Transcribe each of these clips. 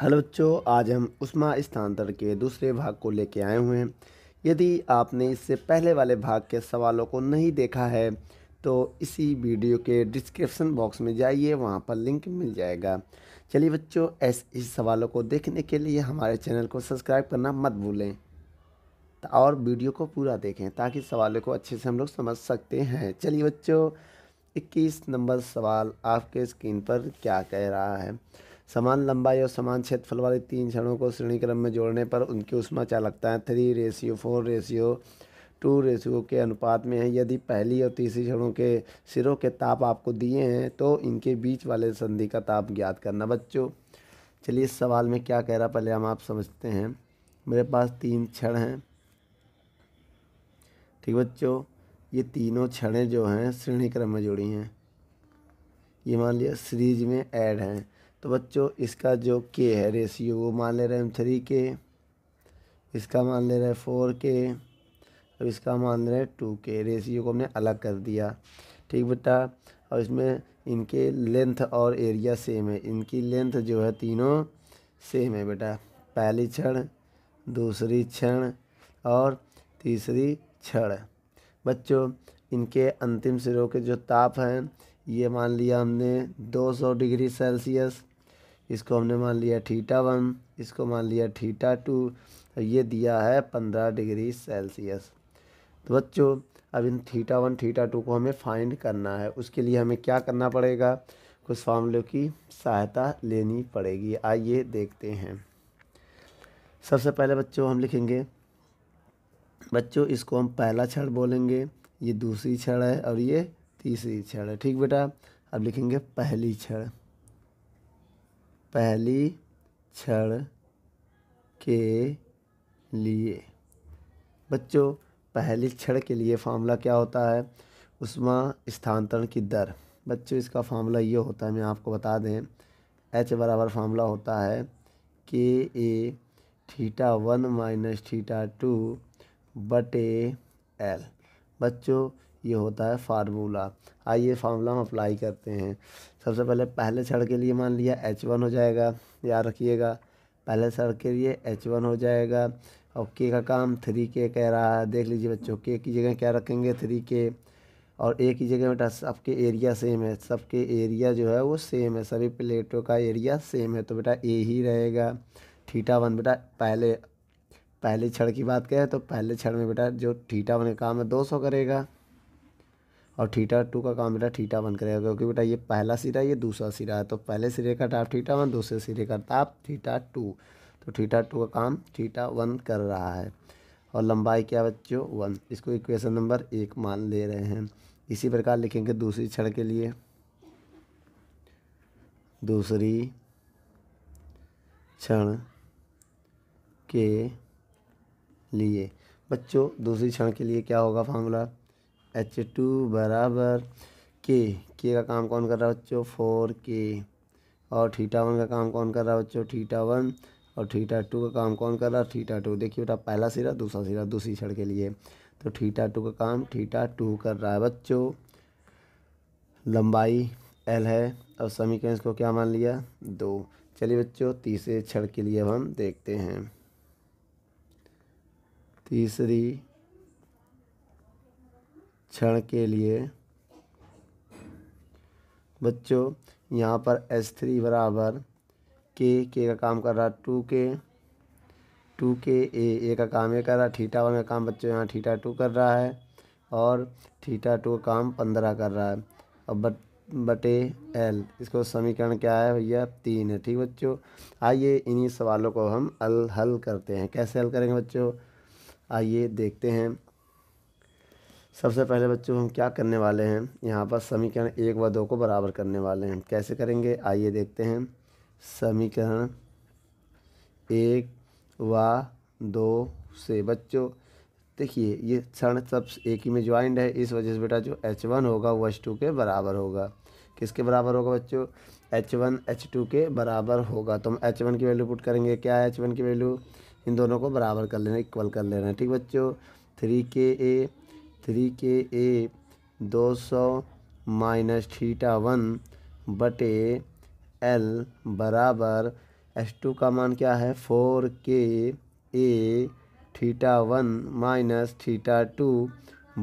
hello बच्चों आज हम उष्मा स्थानांतरण के दूसरे भाग को लेके आए हुए हैं यदि आपने इससे पहले वाले भाग के सवालों को नहीं देखा है तो इसी वीडियो के डिस्क्रिप्शन बॉक्स में जाइए वहाँ पर लिंक मिल जाएगा चलिए बच्चों ऐसे इस सवालों को देखने के लिए हमारे चैनल को सब्सक्राइब करना मत भूलें तो और वीडियो को पूरा देखें ताकि सवालों को अच्छे से हम लोग समझ सकते हैं चलिए बच्चों इक्कीस नंबर सवाल आपके स्क्रीन पर क्या कह रहा है समान लंबाई और समान क्षेत्रफल वाले तीन क्षणों को श्रेणी क्रम में जोड़ने पर उनकी उष्मा चालकता है three ratio four ratio two ratio के अनुपात में है यदि पहली और तीसरी क्षणों के सिरों के ताप आपको दिए हैं तो इनके बीच वाले संधि का ताप ज्ञात करना बच्चों चलिए इस सवाल में क्या कह रहा पहले हम आप समझते हैं मेरे पास तीन क्षण हैं ठीक बच्चों ये तीनों क्षणें जो हैं श्रेणी क्रम में जुड़ी हैं ये मान लिया सीरीज में ऐड हैं तो बच्चों इसका जो के है रेशियो वो मान ले रहे हैं हम थ्री के इसका मान ले रहे हैं फोर के और इसका मान रहे हैं टू के रेशियो को हमने अलग कर दिया ठीक बेटा और इसमें इनके लेंथ और एरिया सेम है इनकी लेंथ जो है तीनों सेम है बेटा पहली क्षण दूसरी क्षण और तीसरी क्षण बच्चों इनके अंतिम सिरों के जो ताप हैं ये मान लिया हमने 200 डिग्री सेल्सियस इसको हमने मान लिया ठीटा वन इसको मान लिया ठीटा टू ये दिया है पंद्रह डिग्री सेल्सियस तो बच्चों अब इन थीटा वन थीटा टू को हमें फाइंड करना है उसके लिए हमें क्या करना पड़ेगा कुछ फार्मूलों की सहायता लेनी पड़ेगी आइए देखते हैं सबसे पहले बच्चों हम लिखेंगे बच्चों इसको हम पहला छड़ बोलेंगे ये दूसरी छड़ है और ये तीसरी छड़ है ठीक बेटा अब लिखेंगे पहली छड़ पहली क्षण के लिए बच्चों पहली क्षण के लिए फार्मूला क्या होता है उष्मा स्थानांतरण की दर बच्चों इसका फार्मूला ये होता है मैं आपको बता दें एच बराबर फार्मूला होता है K A theta one minus theta two बटे एल बच्चों ये होता है फार्मूला आइए फार्मूला हम अप्लाई करते हैं सबसे पहले पहले क्षण के लिए मान लिया एच वन हो जाएगा याद रखिएगा पहले क्षण के लिए एच वन हो जाएगा और के का काम थ्री के कह रहा है देख लीजिए बच्चों के की जगह क्या रखेंगे थ्री के और ए की जगह बेटा सबके एरिया सेम है सबके एरिया जो है वो सेम है सभी प्लेटों का एरिया सेम है तो बेटा ए ही रहेगा ठीठा वन बेटा पहले पहले क्षण की बात करें तो पहले क्षण में बेटा जो ठीटा वन का काम है दो सौ करेगा और थीटा टू का काम बेटा थीटा वन करेगा क्योंकि बेटा ये पहला सिरा ये दूसरा सिरा है तो पहले सिरे का टाप थीटा वन दूसरे सिरे का टाप थीटा टू तो थीटा टू का काम थीटा वन कर रहा है और लंबाई क्या बच्चों वन इसको इक्वेशन नंबर एक मान ले रहे हैं इसी प्रकार लिखेंगे दूसरी छड़ के लिए दूसरी क्षण के लिए बच्चों दूसरी क्षण के लिए क्या होगा फार्मूला एच टू बराबर के के का काम कौन कर रहा है बच्चों फोर के और थीटा वन का काम कौन कर रहा है बच्चों थीटा वन और थीटा टू का काम कौन कर रहा है थीटा टू देखिए बेटा पहला सिरा दूसरा सिरा दूसरी छड़ के लिए तो थीटा टू का काम थीटा टू कर रहा है बच्चों लंबाई एल है और समीकरण इसको क्या मान लिया दो चलिए बच्चों तीसरे छड़ के लिए अब हम देखते हैं तीसरी क्षण के लिए बच्चों यहाँ पर एस थ्री बराबर के के का काम कर रहा टू के टू के ए ए का काम ये कर रहा थीटा वन का काम बच्चों यहाँ थीटा टू कर रहा है और थीटा टू का काम पंद्रह कर रहा है अब बट बटे एल इसको समीकरण क्या है भैया तीन है ठीक बच्चों आइए इन्हीं सवालों को हम अल हल करते हैं कैसे हल करेंगे बच्चों आइए देखते हैं सबसे पहले बच्चों हम क्या करने वाले हैं यहाँ पर समीकरण एक व दो को बराबर करने वाले हैं कैसे करेंगे आइए देखते हैं समीकरण एक व दो से बच्चों देखिए ये क्षण सब एक ही में ज्वाइंट है इस वजह से बेटा जो एच वन होगा वो एच टू के बराबर होगा किसके बराबर होगा बच्चों एच वन एच टू के बराबर होगा तो हम एच वन की वैल्यू पुट करेंगे क्या है एच वन की वैल्यू इन दोनों को बराबर कर लेना इक्वल कर लेना ठीक बच्चों three K A three K A दो सौ माइनस थीटा वन बटे एल बराबर एस टू का मान क्या है four K A theta one minus theta two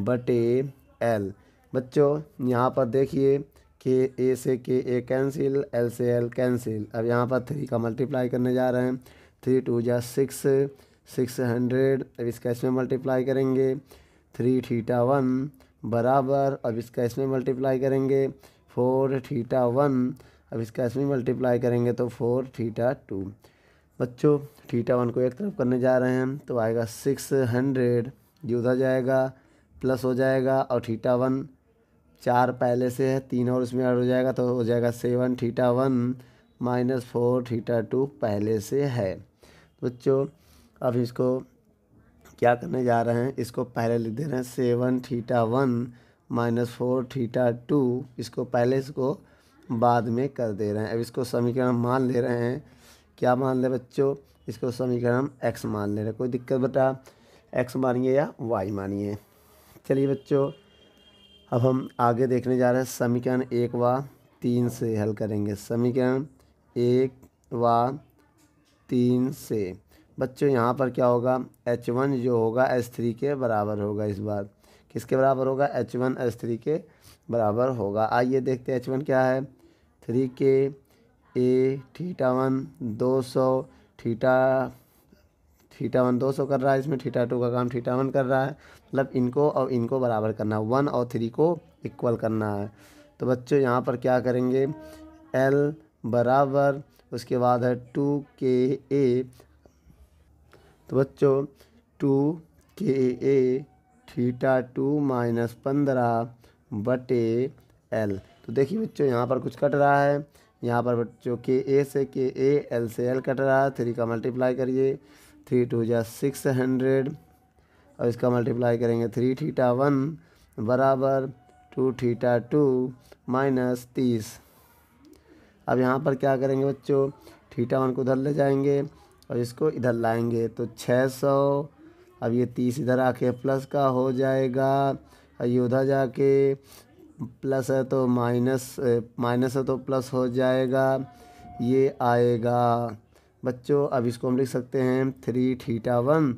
बटे एल बच्चों यहाँ पर देखिए के ए से के ए कैंसिल एल से एल कैंसिल अब यहाँ पर थ्री का मल्टीप्लाई करने जा रहे हैं थ्री टू या सिक्स सिक्स हंड्रेड अब इसका इसमें मल्टीप्लाई करेंगे थ्री थीटा वन बराबर अब इसका इसमें मल्टीप्लाई करेंगे फोर थीटा वन अब इसका इसमें मल्टीप्लाई करेंगे तो फोर थीटा टू बच्चों थीटा वन को एक तरफ करने जा रहे हैं तो आएगा सिक्स हंड्रेड ये उधर जाएगा प्लस हो जाएगा और थीटा वन चार पहले से है तीन और उसमें ऐड हो जाएगा तो हो जाएगा seven theta one minus four theta two पहले से है बच्चों अब इसको क्या करने जा रहे हैं इसको पहले लिख दे रहे हैं seven theta one minus four theta two इसको पहले इसको बाद में कर दे रहे हैं अब इसको समीकरण मान ले रहे हैं क्या मान ले बच्चों इसको समीकरण हम एक्स मान ले रहे हैं कोई दिक्कत बता एक्स मानिए या वाई मानिए चलिए बच्चों अब हम आगे देखने जा रहे हैं समीकरण एक व तीन से हल करेंगे समीकरण एक व तीन से बच्चों यहाँ पर क्या होगा एच वन जो होगा एच थ्री के बराबर होगा इस बार किसके बराबर होगा एच वन एच थ्री के बराबर होगा आइए देखते हैं एच वन क्या है थ्री के ए ठीटा वन दो सौ ठीटा थीटा वन दो सौ कर रहा है इसमें थीटा टू का काम थीटा वन कर रहा है मतलब इनको और इनको बराबर करना है वन और थ्री को इक्वल करना है तो बच्चों यहाँ पर क्या करेंगे एल बराबर उसके बाद है टू के ए तो बच्चों to K A theta two minus पंद्रह बटे एल तो देखिए बच्चों यहाँ पर कुछ कट रहा है यहाँ पर बच्चों के ए से के ए एल से एल कट रहा है थ्री का मल्टीप्लाई करिए थ्री टू या सिक्स हंड्रेड और इसका मल्टीप्लाई करेंगे थ्री थीटा वन बराबर टू थीटा टू माइनस तीस अब यहाँ पर क्या करेंगे बच्चों थीटा वन को उधर ले जाएंगे और इसको इधर लाएंगे तो 600 सौ अब ये तीस इधर आके प्लस का हो जाएगा और ये उधर जाके प्लस है तो माइनस माइनस है तो प्लस हो जाएगा ये आएगा बच्चों अब इसको हम लिख सकते हैं three theta one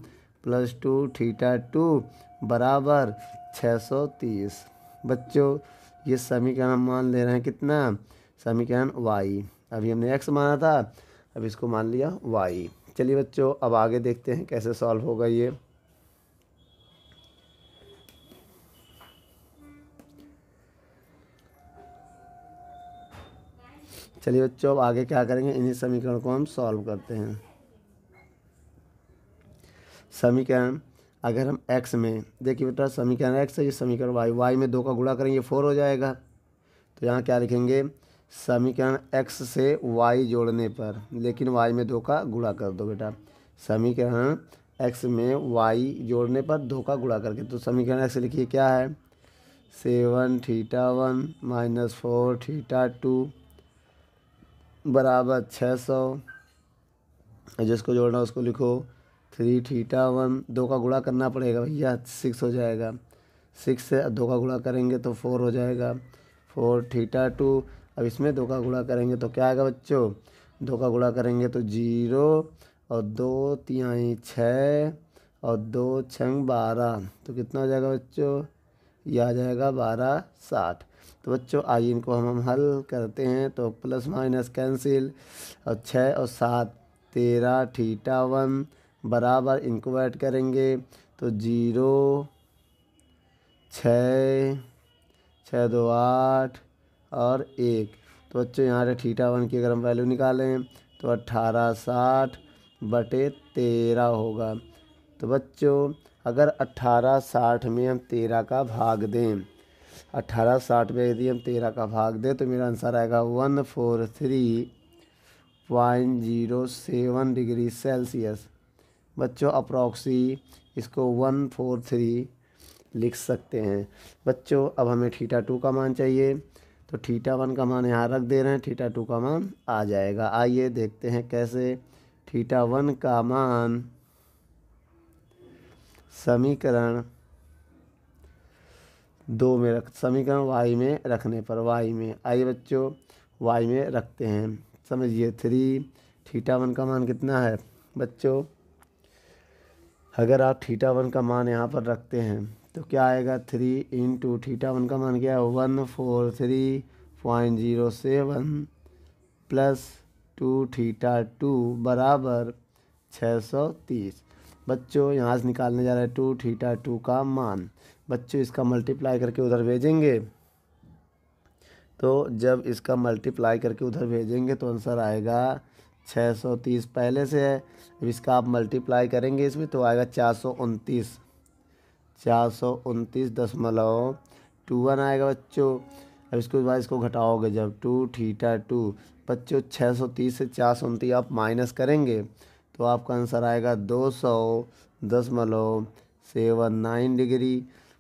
plus two theta two बराबर छः सौ तीस बच्चों ये समीकरण मान ले रहे हैं कितना समीकरण वाई अभी हमने एक्स माना था अब इसको मान लिया वाई चलिए बच्चों अब आगे देखते हैं कैसे सॉल्व होगा ये चलिए बच्चों अब आगे क्या करेंगे इन्हीं समीकरण को हम सॉल्व करते हैं समीकरण अगर हम एक्स में देखिए बेटा समीकरण एक्स है ये समीकरण वाई वाई में दो का गुणा करेंगे फोर हो जाएगा तो यहाँ क्या लिखेंगे समीकरण एक्स से वाई जोड़ने पर लेकिन वाई में दो का गुणा कर दो बेटा समीकरण एक्स में वाई जोड़ने पर दो का गुणा करके तो समीकरण एक्स लिखिए क्या है seven theta one minus four theta two बराबर छः सौ जिसको जोड़ना उसको लिखो थ्री थीटा वन दो का गुणा करना पड़ेगा भैया सिक्स हो जाएगा सिक्स से दो का गुणा करेंगे तो फोर हो जाएगा फोर थीटा टू अब इसमें दो का गुणा करेंगे तो क्या आएगा बच्चों दो का गुणा करेंगे तो जीरो और दो तिहाई छः और दो छंग बारह तो कितना हो जाएगा बच्चों ये आ जाएगा बारह साठ तो बच्चों आइए इनको हम हम हल करते हैं तो प्लस माइनस कैंसिल और छः और सात तेरह ठीटा वन बराबर इनको ऐड करेंगे तो जीरो छः छः दो आठ और एक तो बच्चों यहाँ से ठीठा वन की अगर हम वैल्यू निकालें तो अट्ठारह साठ बटे तेरह होगा तो बच्चों अगर अट्ठारह साठ में हम तेरह का भाग दें अट्ठारह साठ में यदि हम तेरह का भाग दें तो मेरा आंसर आएगा one four three point zero seven degree Celsius बच्चों अप्रॉक्सी इसको वन फोर थ्री लिख सकते हैं बच्चों अब हमें ठीठा टू का मान चाहिए तो ठीटा वन का मान यहाँ रख दे रहे हैं ठीटा टू का मान आ जाएगा आइए देखते हैं कैसे ठीटा वन का मान समीकरण दो में रख समीकरण वाई में रखने पर वाई में आइए बच्चों वाई में रखते हैं समझिए थ्री ठीटा वन का मान कितना है बच्चों अगर आप ठीटा वन का मान यहाँ पर रखते हैं तो क्या आएगा थ्री इन टू थीटा वन का मान क्या है one four three point zero seven plus two theta two बराबर छः सौ तीस बच्चों यहाँ से निकालने जा रहे हैं टू थीटा टू का मान बच्चों इसका मल्टीप्लाई करके उधर भेजेंगे तो जब इसका मल्टीप्लाई करके उधर भेजेंगे तो आंसर आएगा छः सौ तीस पहले से है अब इसका आप मल्टीप्लाई करेंगे इसमें तो आएगा चार सौ उनतीस चार सौ उनतीस दशमलव टू वन आएगा बच्चों अब इसको बाद इसको घटाओगे जब टू थीटा टू बच्चों छः सौ तीस से चार सौ उनतीस आप माइनस करेंगे तो आपका आंसर आएगा दो सौ दशमलव सेवन नाइन डिग्री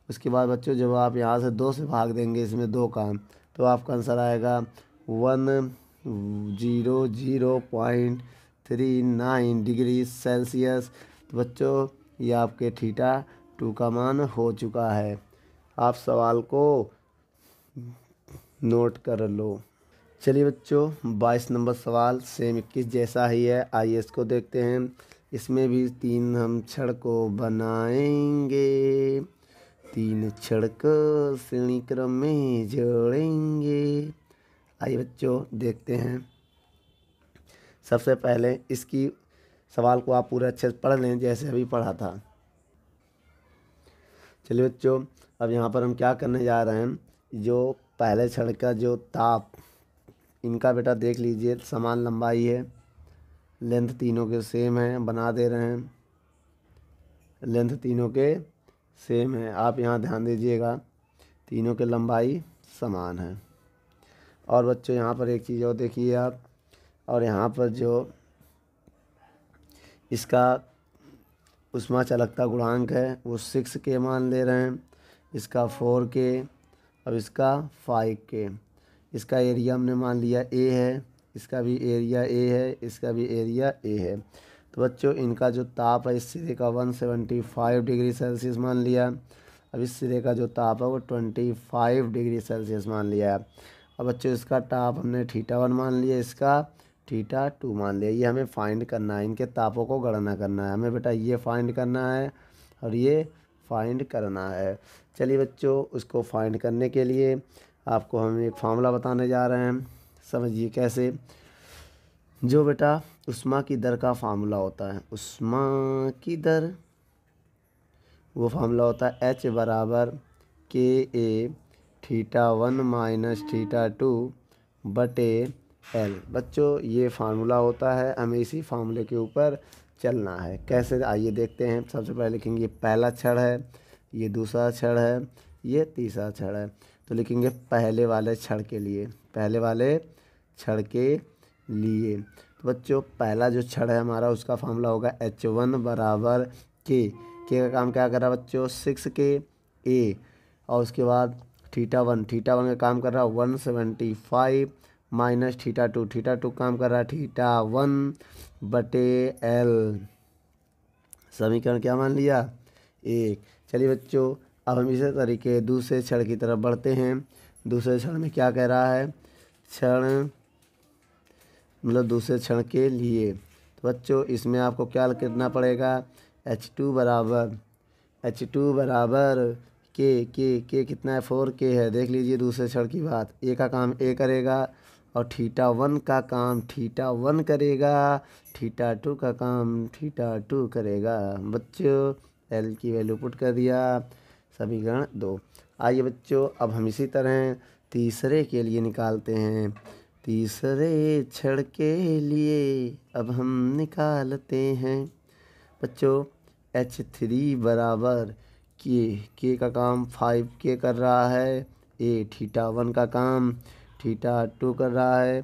उसके बाद बच्चों जब आप यहाँ से दो से भाग देंगे इसमें दो का तो आपका आंसर आएगा one zero zero point three nine degree Celsius तो बच्चों ये आपके थीटा टू का मान हो चुका है आप सवाल को नोट कर लो चलिए बच्चों बाईस नंबर सवाल सेम इक्कीस जैसा ही है आइए इसको देखते हैं इसमें भी तीन हम छड़ को बनाएंगे तीन छड़ को श्रेणी क्रम में जोड़ेंगे आइए बच्चों देखते हैं सबसे पहले इसकी सवाल को आप पूरे अच्छे से पढ़ लें जैसे अभी पढ़ा था चलिए बच्चों अब यहाँ पर हम क्या करने जा रहे हैं जो पहले छड़ का जो ताप इनका बेटा देख लीजिए समान लंबाई है लेंथ तीनों के सेम है बना दे रहे हैं लेंथ तीनों के सेम है आप यहाँ ध्यान दीजिएगा तीनों के लंबाई समान है और बच्चों यहाँ पर एक चीज़ और देखिए आप और यहाँ पर जो इसका उसमें चलकता अच्छा गुणांक है वो सिक्स के मान ले रहे हैं इसका फोर के अब इसका फाइव के इसका एरिया हमने मान लिया ए है इसका भी एरिया ए है इसका भी एरिया ए है तो बच्चों इनका जो ताप है इस सिरे का one seventy five degree Celsius मान लिया अब इस सिरे का जो ताप है वो ट्वेंटी फाइव डिग्री सेल्सियस मान लिया अब बच्चों इसका ताप हमने ठीटा वन मान लिया इसका थीटा टू मान लिया ये हमें फाइंड करना है इनके तापों को गणना करना है हमें बेटा ये फाइंड करना है और ये फाइंड करना है चलिए बच्चों उसको फाइंड करने के लिए आपको हम एक फार्मूला बताने जा रहे हैं समझिए कैसे जो बेटा उष्मा की दर का फार्मूला होता है उष्मा की दर वो फार्मूला होता है एच बराबर K A theta one minus theta two बटे एल बच्चों ये फार्मूला होता है हमें इसी फार्मूले के ऊपर चलना है कैसे आइए देखते हैं सबसे पहले लिखेंगे पहला क्षण है ये दूसरा क्षण है ये तीसरा क्षण है तो लिखेंगे पहले वाले क्षण के लिए पहले वाले क्षण के लिए तो बच्चों पहला जो क्षण है हमारा उसका फार्मूला होगा एच वन बराबर के के का काम क्या कर रहा है बच्चों सिक्स के ए और उसके बाद थीटा वन थीटा वन का काम कर रहा है one seventy five minus theta two theta two काम कर रहा है थीटा वन बटे एल समीकरण क्या मान लिया एक चलिए बच्चों अब हम इसी तरीके दूसरे क्षण की तरफ बढ़ते हैं दूसरे क्षण में क्या कह रहा है क्षण मतलब दूसरे क्षण के लिए तो बच्चों इसमें आपको क्या करना पड़ेगा एच टू बराबर एच टू बराबर के के के कितना है फोर के है देख लीजिए दूसरे क्षण की बात ए का काम ए करेगा और थीटा वन का काम थीटा वन करेगा थीटा टू का काम थीटा टू करेगा बच्चों एल की वैल्यू पुट कर दिया समीकरण दो आइए बच्चों अब हम इसी तरह तीसरे के लिए निकालते हैं तीसरे क्षण के लिए अब हम निकालते हैं बच्चों एच थ्री बराबर के के का काम फाइव के कर रहा है ए थीटा वन का काम थीटा टू कर रहा है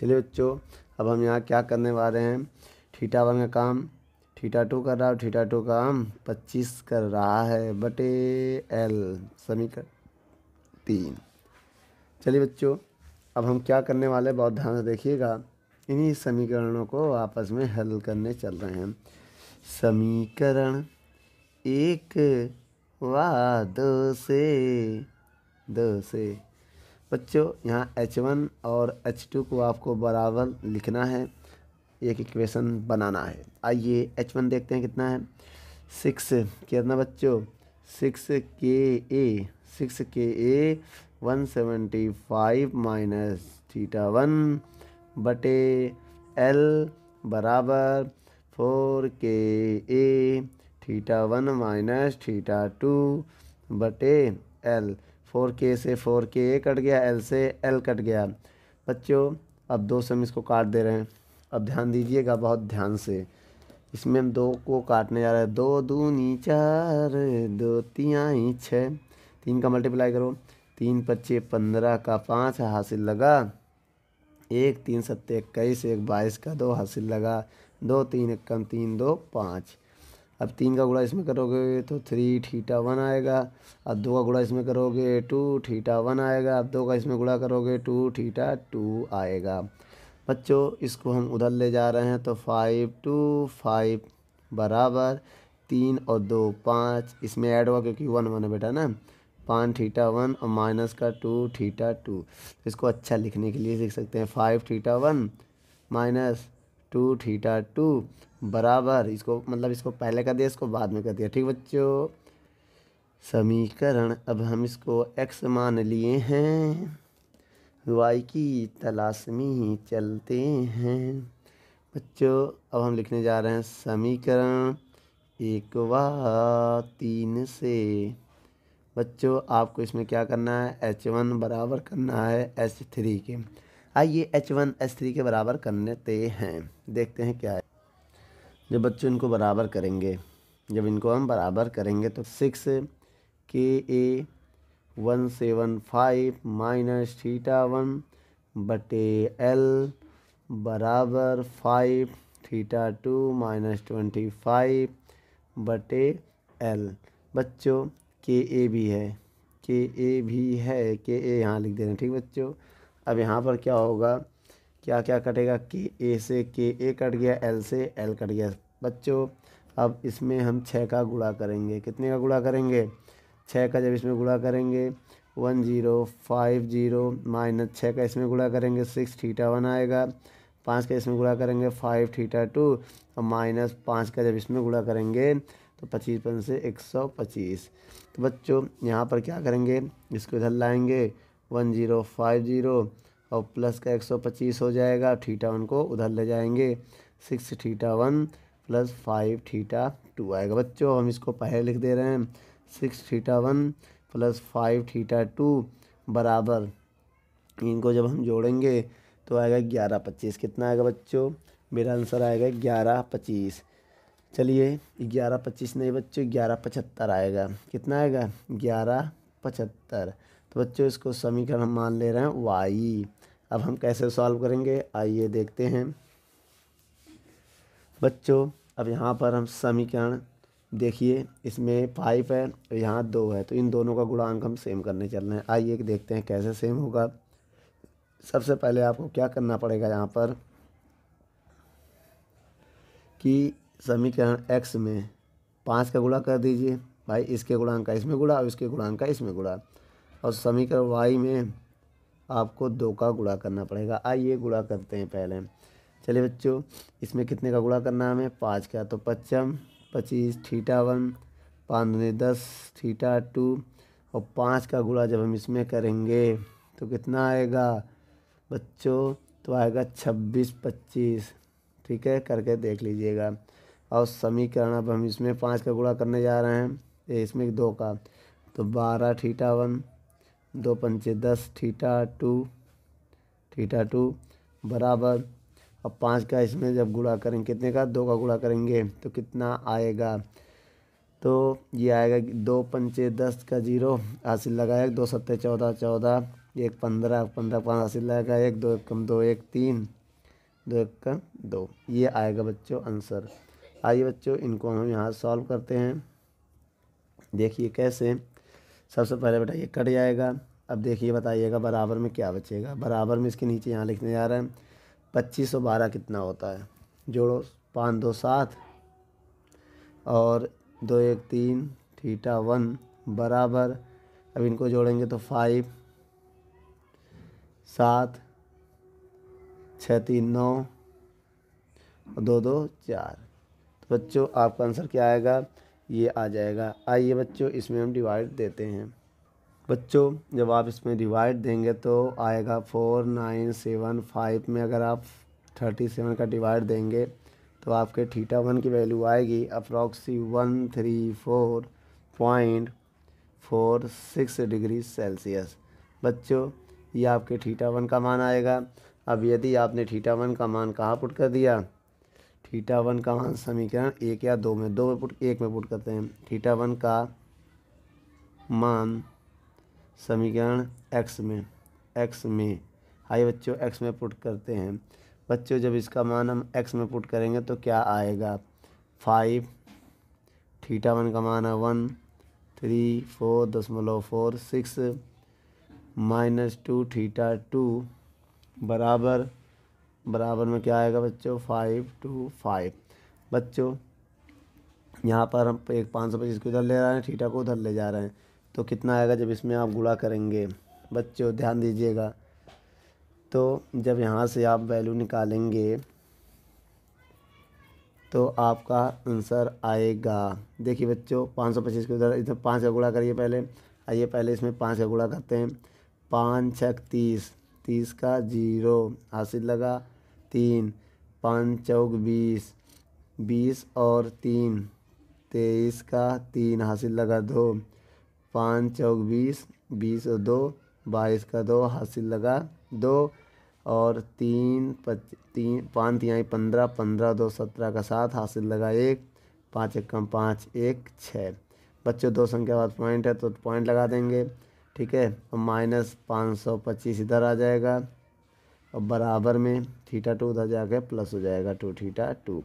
चलिए बच्चों अब हम यहाँ क्या करने वाले हैं थीटा वन का काम थीटा टू कर रहा है थीटा टू का काम पच्चीस कर रहा है बटे एल समीकरण तीन चलिए बच्चों अब हम क्या करने वाले बहुत ध्यान से देखिएगा इन्हीं समीकरणों को आपस में हल करने चल रहे हैं समीकरण एक व दो से दो से बच्चों यहाँ एच वन और एच टू को आपको बराबर लिखना है एक इक्वेशन बनाना है आइए एच वन देखते हैं कितना है सिक्स कितना बच्चों six K A six K A one seventy five minus theta one बटे एल बराबर four K A theta one minus theta two बटे एल फोर के से फोर के ए कट गया एल से एल कट गया बच्चों अब दो से हम इसको काट दे रहे हैं अब ध्यान दीजिएगा बहुत ध्यान से इसमें हम दो को काटने जा रहे हैं दो दूनी चार दो तिहाई छः तीन का मल्टीप्लाई करो तीन पच्चे पंद्रह का पाँच हासिल लगा एक तीन सत्तर इक्कीस एक बाईस का दो हासिल लगा दो तीन इक्कम तीन दो पाँच अब तीन का गुड़ा इसमें करोगे तो थ्री ठीटा वन आएगा अब दो का गुड़ा इसमें करोगे टू ठीटा वन आएगा अब दो का इसमें गुड़ा करोगे टू ठीटा टू आएगा बच्चों इसको हम उधर ले जा रहे हैं तो फाइव टू फाइव बराबर तीन और दो पाँच इसमें ऐड हुआ क्योंकि वन वन है बेटा ना पाँच ठीटा वन और माइनस का टू ठीटा टू इसको अच्छा लिखने के लिए सीख सकते हैं five theta one minus two theta two बराबर इसको मतलब इसको पहले कर दिया इसको बाद में कर दिया ठीक बच्चों समीकरण अब हम इसको एक्स मान लिए हैं वाई की तलाश में चलते हैं बच्चों अब हम लिखने जा रहे हैं समीकरण एक व तीन से बच्चों आपको इसमें क्या करना है एच वन बराबर करना है एच थ्री के आइए एच वन एच थ्री के बराबर करने हैं देखते हैं क्या है जब बच्चे इनको बराबर करेंगे जब इनको हम बराबर करेंगे तो six K A one seven five minus theta one बटे एल बराबर five theta two minus twenty five बटे एल बच्चों के ए भी है के ए भी है के ए यहाँ लिख दे रहे हैं ठीक बच्चों अब यहाँ पर क्या होगा क्या क्या कटेगा के ए से के ए कट गया एल से एल कट गया बच्चों अब इसमें हम छः का गुड़ा करेंगे कितने का गुड़ा करेंगे छः का जब इसमें गुड़ा करेंगे one zero five zero minus छः का इसमें गुड़ा करेंगे सिक्स थीटा वन आएगा पाँच का इसमें गुड़ा करेंगे फाइव थीटा टू और माइनस पाँच का जब इसमें गुड़ा करेंगे तो पच्चीस पन से एक सौ पच्चीस तो बच्चों यहाँ पर क्या करेंगे इसको इधर लाएंगे वन जीरो फाइव जीरो और प्लस का 125 हो जाएगा थीटा वन को उधर ले जाएंगे six theta one plus five theta two आएगा बच्चों हम इसको पहले लिख दे रहे हैं six theta one plus five theta two बराबर इनको जब हम जोड़ेंगे तो आएगा ग्यारह पच्चीस कितना आएगा बच्चों मेरा आंसर आएगा ग्यारह पच्चीस चलिए ग्यारह पच्चीस नहीं बच्चों ग्यारह पचहत्तर आएगा कितना आएगा ग्यारह पचहत्तर तो बच्चों इसको समीकरण हम मान ले रहे हैं वाई अब हम कैसे सॉल्व करेंगे आइए देखते हैं बच्चों अब यहाँ पर हम समीकरण देखिए इसमें फाइव है और यहाँ दो है तो इन दोनों का गुणांक हम सेम करने चल रहे हैं आइए देखते हैं कैसे सेम होगा सबसे पहले आपको क्या करना पड़ेगा यहाँ पर कि समीकरण एक्स में पाँच का गुणा कर दीजिए भाई इसके गुणांक का इसमें गुणा और इसके गुणांक का इसमें गुणा और समीकरण वाई में आपको दो का गुड़ा करना पड़ेगा आइए गुड़ा करते हैं पहले चलिए बच्चों इसमें कितने का गुड़ा करना है हमें पाँच का तो पच्चम पच्चीस ठीटा वन पाँच दूनी दस ठीठा टू और पाँच का गुड़ा जब हम इसमें करेंगे तो कितना आएगा बच्चों तो आएगा छब्बीस पच्चीस ठीक है करके देख लीजिएगा और समीकरण अब हम इसमें पाँच का गुड़ा करने जा रहे हैं इसमें दो का तो बारह ठीटा वन दो पंचे दस थीटा टू थीटा टू बराबर अब पाँच का इसमें जब गुड़ा करेंगे कितने का दो का गुड़ा करेंगे तो कितना आएगा तो ये आएगा दो पंचे दस का जीरो हासिल लगाया दो सत्तर चौदह चौदह एक पंद्रह पंद्रह पाँच हासिल लगाएगा एक दो एक कम दो एक तीन दो एक कम दो ये आएगा बच्चों आंसर आइए बच्चों इनको हम यहाँ सॉल्व करते हैं देखिए कैसे सबसे पहले बेटा ये कट जाएगा अब देखिए बताइएगा बराबर में क्या बचेगा बराबर में इसके नीचे यहाँ लिखने जा रहे हैं पच्चीस सौ बारह कितना होता है जोड़ो पाँच दो सात और दो एक तीन थीटा वन बराबर अब इनको जोड़ेंगे तो फाइव सात छः तीन नौ दो दो चार तो बच्चों आपका आंसर क्या आएगा ये आ जाएगा आइए बच्चों इसमें हम डिवाइड देते हैं बच्चों जब आप इसमें डिवाइड देंगे तो आएगा फोर नाइन सेवन फाइव में अगर आप थर्टी सेवन का डिवाइड देंगे तो आपके थीटा वन की वैल्यू आएगी approx one three four point four six degree Celsius बच्चों ये आपके थीटा वन का मान आएगा अब यदि आपने थीटा वन का मान कहाँ पुट कर दिया थीटा वन का मान समीकरण एक या दो में दो में पुट एक में पुट करते हैं थीटा वन का मान समीकरण एक्स में एक्स में हाई बच्चों एक्स में पुट करते हैं बच्चों जब इसका मान हम एक्स में पुट करेंगे तो क्या आएगा फाइव थीटा वन का मान है वन थ्री फोर दशमलव four six minus two theta two बराबर बराबर में क्या आएगा बच्चों फाइव टू फाइव बच्चों यहाँ पर हम एक पाँच सौ पच्चीस को इधर ले रहे हैं ठीठा को उधर ले जा रहे हैं तो कितना आएगा जब इसमें आप गुड़ा करेंगे बच्चों ध्यान दीजिएगा तो जब यहाँ से आप वैल्यू निकालेंगे तो आपका आंसर आएगा देखिए बच्चों पाँच सौ पच्चीस के उधर इसमें पाँच का गुड़ा करिए पहले आइए पहले इसमें पाँच का गुड़ा करते हैं पाँच छक तीस तीस का जीरो हासिल लगा तीन पाँच चौक बीस बीस और तीन तेईस का तीन हासिल लगा दो पाँच चौक बीस बीस और दो बाईस का दो हासिल लगा दो और तीन पच तीन पाँच तिहाई पंद्रह पंद्रह दो सत्रह का सात हासिल लगा एक पाँच एक कम पाँच एक छः बच्चों दो संख्या बाद पॉइंट है तो पॉइंट लगा देंगे ठीक है और माइनस पाँच सौ पच्चीस इधर आ जाएगा और बराबर में थीटा टू उधर जाकर प्लस हो जाएगा टू थीटा टू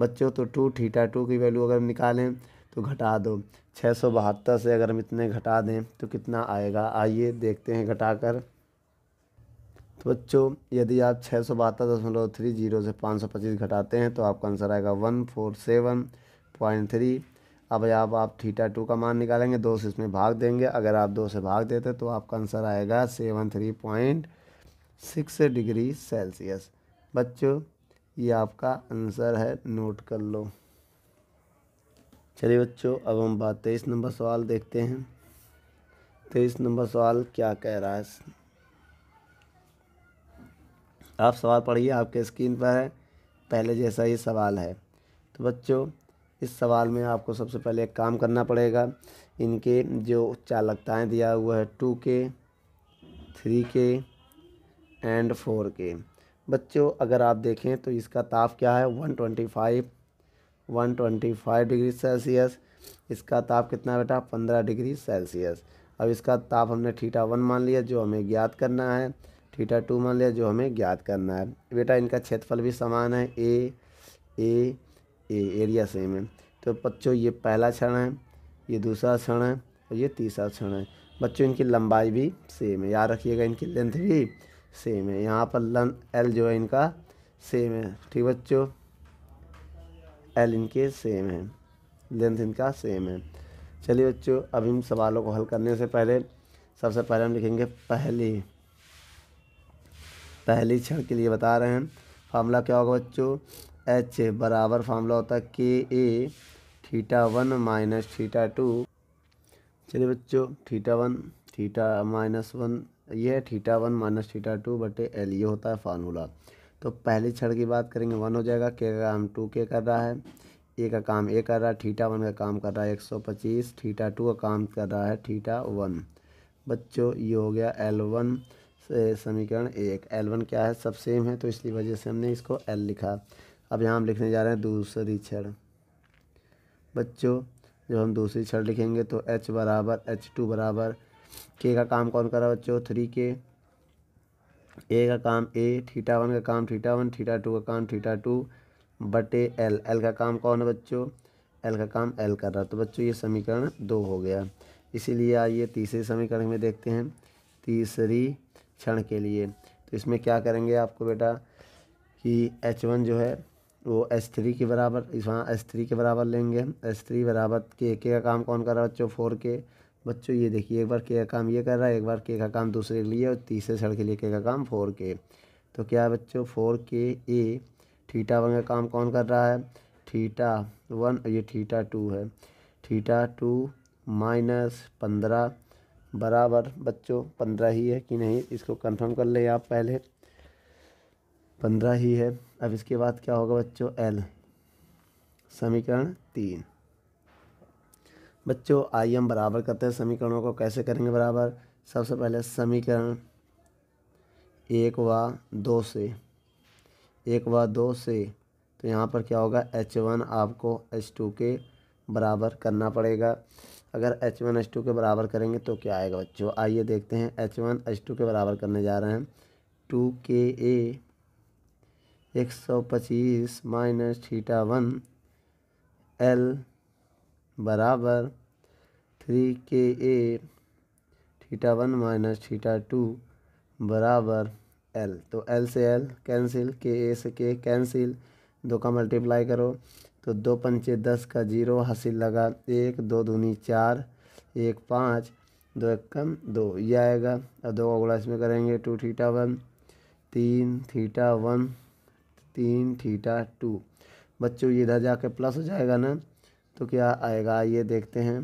बच्चों तो टू थीटा टू की वैल्यू अगर निकालें तो घटा दो छः सौ बहत्तर से अगर हम इतने घटा दें तो कितना आएगा आइए देखते हैं घटाकर तो बच्चों यदि आप छः सौ बहत्तर दशमलव थ्री जीरो से पाँच सौ पच्चीस घटाते हैं तो आपका आंसर आएगा one four seven point three अब आप आप थीटा टू का मान निकालेंगे दो से इसमें भाग देंगे अगर आप दो से भाग देते तो आपका आंसर आएगा seven three point six degree Celsius बच्चों ये आपका आंसर है नोट कर लो चलिए बच्चों अब हम बात तेईस नंबर सवाल देखते हैं तेईस नंबर सवाल क्या कह रहा है आप सवाल पढ़िए आपके स्क्रीन पर है पहले जैसा ही सवाल है तो बच्चों इस सवाल में आपको सबसे पहले एक काम करना पड़ेगा इनके जो चालकताएं दिया हुआ है टू के थ्री के एंड फोर के बच्चों अगर आप देखें तो इसका ताप क्या है one twenty five one twenty five degree Celsius इसका ताप कितना बेटा पंद्रह डिग्री सेल्सियस अब इसका ताप हमने ठीठा वन मान लिया जो हमें ज्ञात करना है ठीठा टू मान लिया जो हमें ज्ञात करना है बेटा इनका क्षेत्रफल भी समान है ए ए ए एरिया सेम है तो बच्चों ये पहला क्षण है ये दूसरा क्षण है और ये तीसरा क्षण है बच्चों इनकी लंबाई भी सेम है याद रखिएगा इनकी लेंथ भी सेम है यहाँ पर लन एल जो है इनका सेम है ठीक बच्चों एल इनके सेम है लेंथ इनका सेम है चलिए बच्चों अब इन सवालों को हल करने से पहले सबसे पहले हम लिखेंगे पहली पहली क्षण के लिए बता रहे हैं फार्मूला क्या होगा बच्चों एच बराबर फार्मूला होता है K A theta one minus theta two चलिए बच्चों theta one theta minus one ये है theta one minus theta two बटे एल ये होता है फार्मूला तो पहले छड़ की बात करेंगे वन हो जाएगा के का काम टू के कर रहा है ए का काम ए कर रहा है थीटा वन का काम कर रहा है एक सौ पच्चीस थीटा टू का काम कर रहा है थीटा वन बच्चों ये हो गया एल वन समीकरण एक एल वन क्या है सब सेम है तो इसलिए वजह से हमने इसको एल लिखा अब यहाँ हम लिखने जा रहे हैं दूसरी छड़ बच्चों जब हम दूसरी छड़ लिखेंगे तो एच बराबर एच टू बराबर के का काम कौन कर रहा है बच्चों थ्री के ए का काम ए थीटा वन का काम थीटा वन थीटा टू का काम थीटा टू बटे एल एल का काम कौन है बच्चों एल का काम एल कर रहा तो बच्चों ये समीकरण दो हो गया इसीलिए आइए तीसरे समीकरण में देखते हैं तीसरी क्षण के लिए तो इसमें क्या करेंगे आपको बेटा कि एच वन जो है वो एच थ्री के बराबर इस वहाँ एच थ्री के बराबर लेंगे एच थ्री बराबर के के का काम कौन कर रहा है बच्चों फोर के बच्चों ये देखिए एक बार के का काम ये कर रहा है एक बार के का काम दूसरे के लिए और तीसरे सड़क के लिए के का काम फोर के तो क्या बच्चों four K A theta one का काम कौन कर रहा है थीटा वन ये थीटा टू है थीटा टू माइनस पंद्रह बराबर बच्चों पंद्रह ही है कि नहीं इसको कंफर्म कर ले आप पहले पंद्रह ही है अब इसके बाद क्या होगा बच्चों एल समीकरण तीन बच्चों आइए हम बराबर करते हैं समीकरणों को कैसे करेंगे बराबर सबसे पहले समीकरण एक व दो से एक व दो से तो यहाँ पर क्या होगा एच वन आपको एच टू के बराबर करना पड़ेगा अगर एच वन एच टू के बराबर करेंगे तो क्या आएगा बच्चों आइए देखते हैं एच वन एच टू के बराबर करने जा रहे हैं टू के ए एक सौ पच्चीस माइनस थीटा वन एल बराबर three K A theta one minus theta two बराबर एल तो एल से एल कैंसिल के ए से के कैंसिल दो का मल्टीप्लाई करो तो दो पंचे दस का जीरो हासिल लगा एक दो दूनी चार एक पाँच दो एक कम दो ये आएगा और दो का गुड़ा इसमें करेंगे टू थीटा वन तीन थीटा वन तीन थीटा टू बच्चों ये इधर जाके प्लस हो जाएगा ना तो क्या आएगा ये देखते हैं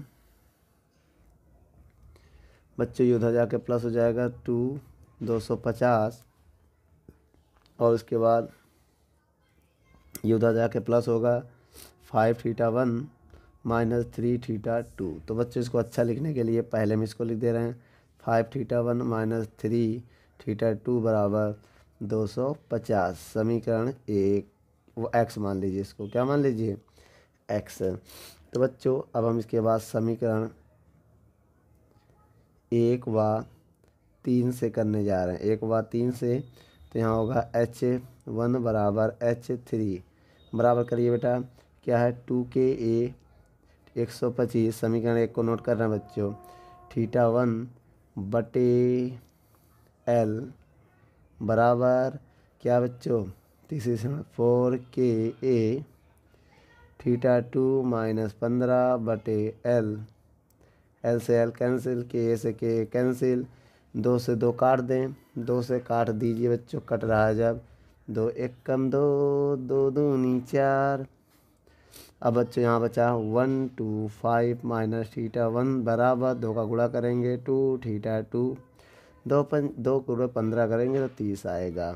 बच्चों ये उधर जाके प्लस हो जाएगा टू दो सौ पचास और उसके बाद ये उधर जाके प्लस होगा five theta one minus three theta two तो बच्चे इसको अच्छा लिखने के लिए पहले हम इसको लिख दे रहे हैं five theta one minus three theta two बराबर दो सौ पचास समीकरण एक वो एक्स मान लीजिए इसको क्या मान लीजिए एक्स तो बच्चों अब हम इसके बाद समीकरण एक व तीन से करने जा रहे हैं एक व तीन से तो यहाँ होगा एच वन बराबर एच थ्री बराबर करिए बेटा क्या है टू के ए एक सौ पच्चीस समीकरण एक को नोट कर रहे हैं बच्चों थीटा वन बटे एल बराबर क्या बच्चों तीसरी four K A theta two minus पंद्रह बटे एल एल से एल कैंसिल के ए से के कैंसिल दो से दो काट दें दो से काट दीजिए बच्चों कट रहा है जब दो एक कम दो दो दूनी चार अब बच्चों यहाँ बचा one two five minus theta one बराबर दो का गुड़ा करेंगे टू थीटा टू दो पंच दो करोड़ पंद्रह करेंगे तो तीस आएगा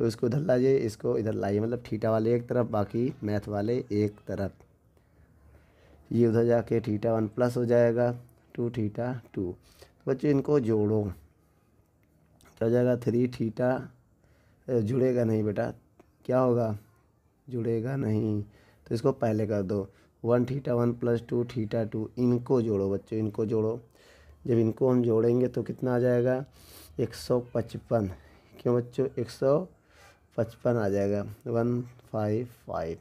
तो इसको इधर लाइए इसको इधर लाइए मतलब ठीठा वाले एक तरफ बाकी मैथ वाले एक तरफ ये उधर जाके ठीठा वन प्लस हो जाएगा टू ठीठा टू तो बच्चों इनको जोड़ो क्या हो जाएगा थ्री ठीठा जुड़ेगा नहीं बेटा क्या होगा जुड़ेगा नहीं तो इसको पहले कर दो one theta one plus two theta two इनको जोड़ो बच्चों इनको जोड़ो जब इनको हम जोड़ेंगे तो कितना आ जाएगा एक सौ पचपन क्यों बच्चों एक सौ पचपन आ जाएगा वन फाइव फाइव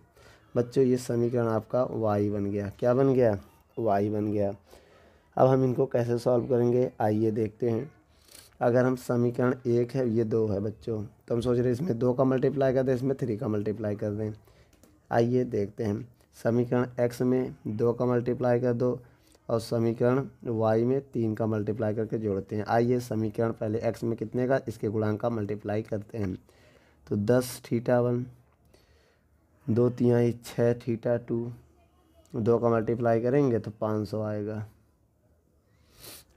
बच्चों ये समीकरण आपका वाई बन गया क्या बन गया वाई बन गया अब हम इनको कैसे सॉल्व करेंगे आइए देखते हैं अगर हम समीकरण एक है ये दो है बच्चों तो हम सोच रहे इसमें दो का मल्टीप्लाई कर दें इसमें थ्री का मल्टीप्लाई कर दें आइए देखते हैं समीकरण एक्स में दो का मल्टीप्लाई कर दो और समीकरण वाई में तीन का मल्टीप्लाई करके जोड़ते हैं आइए समीकरण पहले एक्स में कितने का इसके गुणांक का मल्टीप्लाई करते हैं तो दस थीटा वन दो तिहाई छः थीटा टू दो का मल्टीप्लाई करेंगे तो पाँच सौ आएगा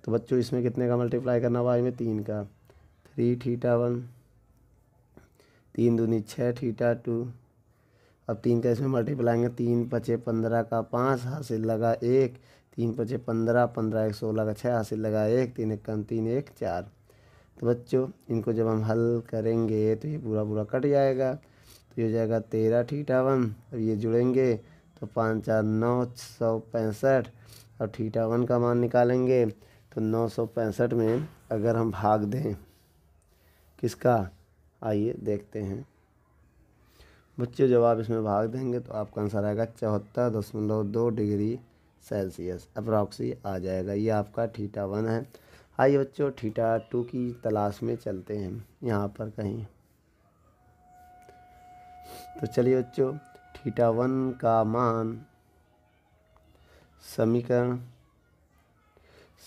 तो बच्चों इसमें कितने का मल्टीप्लाई करना हुआ इसमें तीन का थ्री थीटा वन तीन दूनी छः थीटा टू अब तीन का इसमें मल्टीप्लाएंगे तीन पचे पंद्रह का पाँच हासिल लगा एक तीन पचे पंद्रह पंद्रह एक सोलह का छः हासिल लगा एक तीन इक्का तीन एक चार तो बच्चों इनको जब हम हल करेंगे तो ये पूरा पूरा कट जाएगा तो ये हो जाएगा तेरह ठीठावन वन अब ये जुड़ेंगे तो पाँच चार नौ सौ पैंसठ और ठीठावन वन का मान निकालेंगे तो नौ सौ पैंसठ में अगर हम भाग दें किसका आइए देखते हैं बच्चों जब आप इसमें भाग देंगे तो आपका आंसर आएगा चौहत्तर दशमलव दो डिग्री सेल्सियस अप्रॉक्सी आ जाएगा ये आपका ठीठा वन है आइए बच्चों ठीटा टू की तलाश में चलते हैं यहाँ पर कहीं तो चलिए बच्चों ठीटा वन का मान समीकरण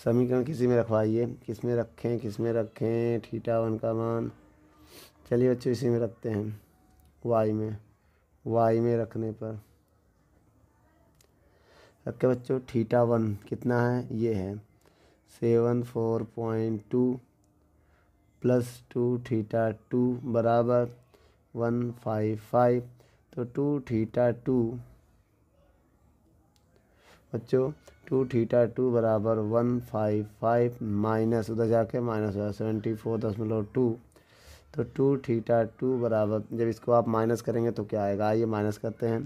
समीकरण किसी में रखवाइए किस में रखें किस में रखें ठीटा वन का मान चलिए बच्चों इसी में रखते हैं वाई में वाई में रखने पर रखे बच्चों ठीटा वन कितना है ये है seven four point two plus two theta two बराबर वन फाइव फाइव तो टू थीटा टू बच्चों टू थीटा टू बराबर वन फाइव फाइव माइनस उधर जाके माइनस हो जाए सेवेंटी फोर दशमलव टू तो टू थीटा टू बराबर जब इसको आप माइनस करेंगे तो क्या आएगा आइए माइनस करते हैं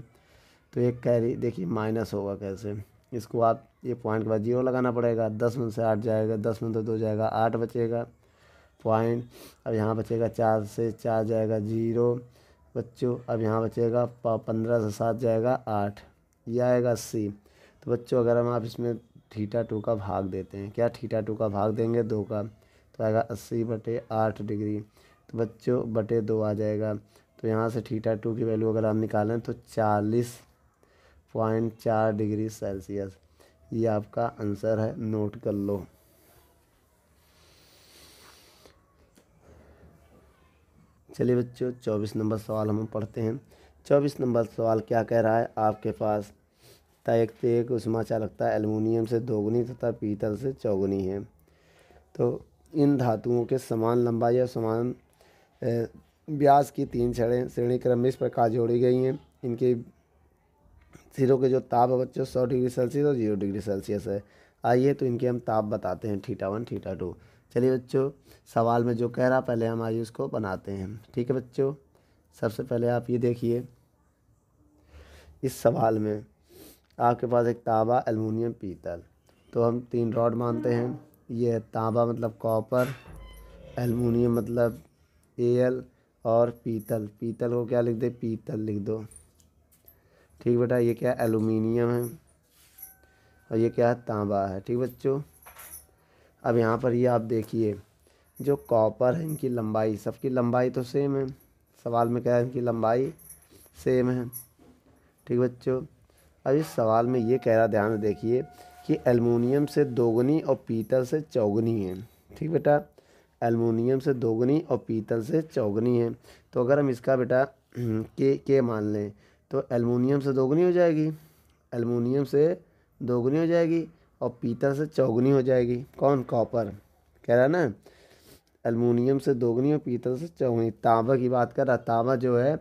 तो एक कैरी देखिए माइनस होगा कैसे इसको आप ये पॉइंट के बाद जीरो लगाना पड़ेगा दस में से आठ जाएगा दस में तो दो जाएगा आठ बचेगा पॉइंट अब यहाँ बचेगा चार से चार जाएगा जीरो बच्चों अब यहाँ बचेगा पंद्रह से सात जाएगा आठ ये आएगा सी तो बच्चों अगर हम आप इसमें ठीठा टू का भाग देते हैं क्या ठीटा टू का भाग देंगे दो का तो आएगा अस्सी बटे आठ डिग्री तो बच्चों बटे दो आ जाएगा तो यहाँ से ठीटा टू की वैल्यू अगर आप निकालें तो चालीस पॉइंट चार डिग्री सेल्सियस ये आपका आंसर है नोट कर लो चलिए बच्चों चौबीस नंबर सवाल हम पढ़ते हैं चौबीस नंबर सवाल क्या कह रहा है आपके पास तयक तेक उसमा लगता है एलमिनियम से दोगुनी तथा पीतल से चौगुनी है तो इन धातुओं के समान लंबाई या समान ब्याज की तीन छड़ें श्रेणी क्रम में इस प्रकार जोड़ी गई हैं इनके सिरों के जो ताप है बच्चों सौ डिग्री सेल्सियस और जीरो डिग्री सेल्सियस है आइए तो इनके हम ताप बताते हैं ठीटा वन ठीटा टू चलिए बच्चों सवाल में जो कह रहा पहले हम आइए उसको बनाते हैं ठीक है बच्चों सबसे पहले आप ये देखिए इस सवाल में आपके पास एक तांबा एलमिनियम पीतल तो हम तीन रॉड मानते हैं ये तांबा मतलब कॉपर एलमिनियम मतलब एल और पीतल पीतल को क्या लिख दे पीतल लिख दो ठीक बेटा ये क्या एलुमिनियम है और ये क्या है तांबा है ठीक बच्चों अब यहाँ पर ये आप देखिए जो कॉपर है इनकी लंबाई सबकी लंबाई तो सेम है सवाल में क्या है इनकी लंबाई सेम है ठीक बच्चों अब इस सवाल में ये कह रहा ध्यान देखिए कि एलमिनियम से दोगुनी और पीतल से चौगुनी है ठीक बेटा एलमिनियम से दोगुनी और पीतल से चौगुनी है तो अगर हम इसका बेटा के के मान लें तो एलमोनियम से दोगुनी हो जाएगी एलमोनियम से दोगुनी हो जाएगी और पीतल से चौगुनी हो जाएगी कौन कॉपर कह रहा ना एलमोनियम से दोगुनी और पीतल से चौगुनी तांबा की बात कर रहा तांबा जो है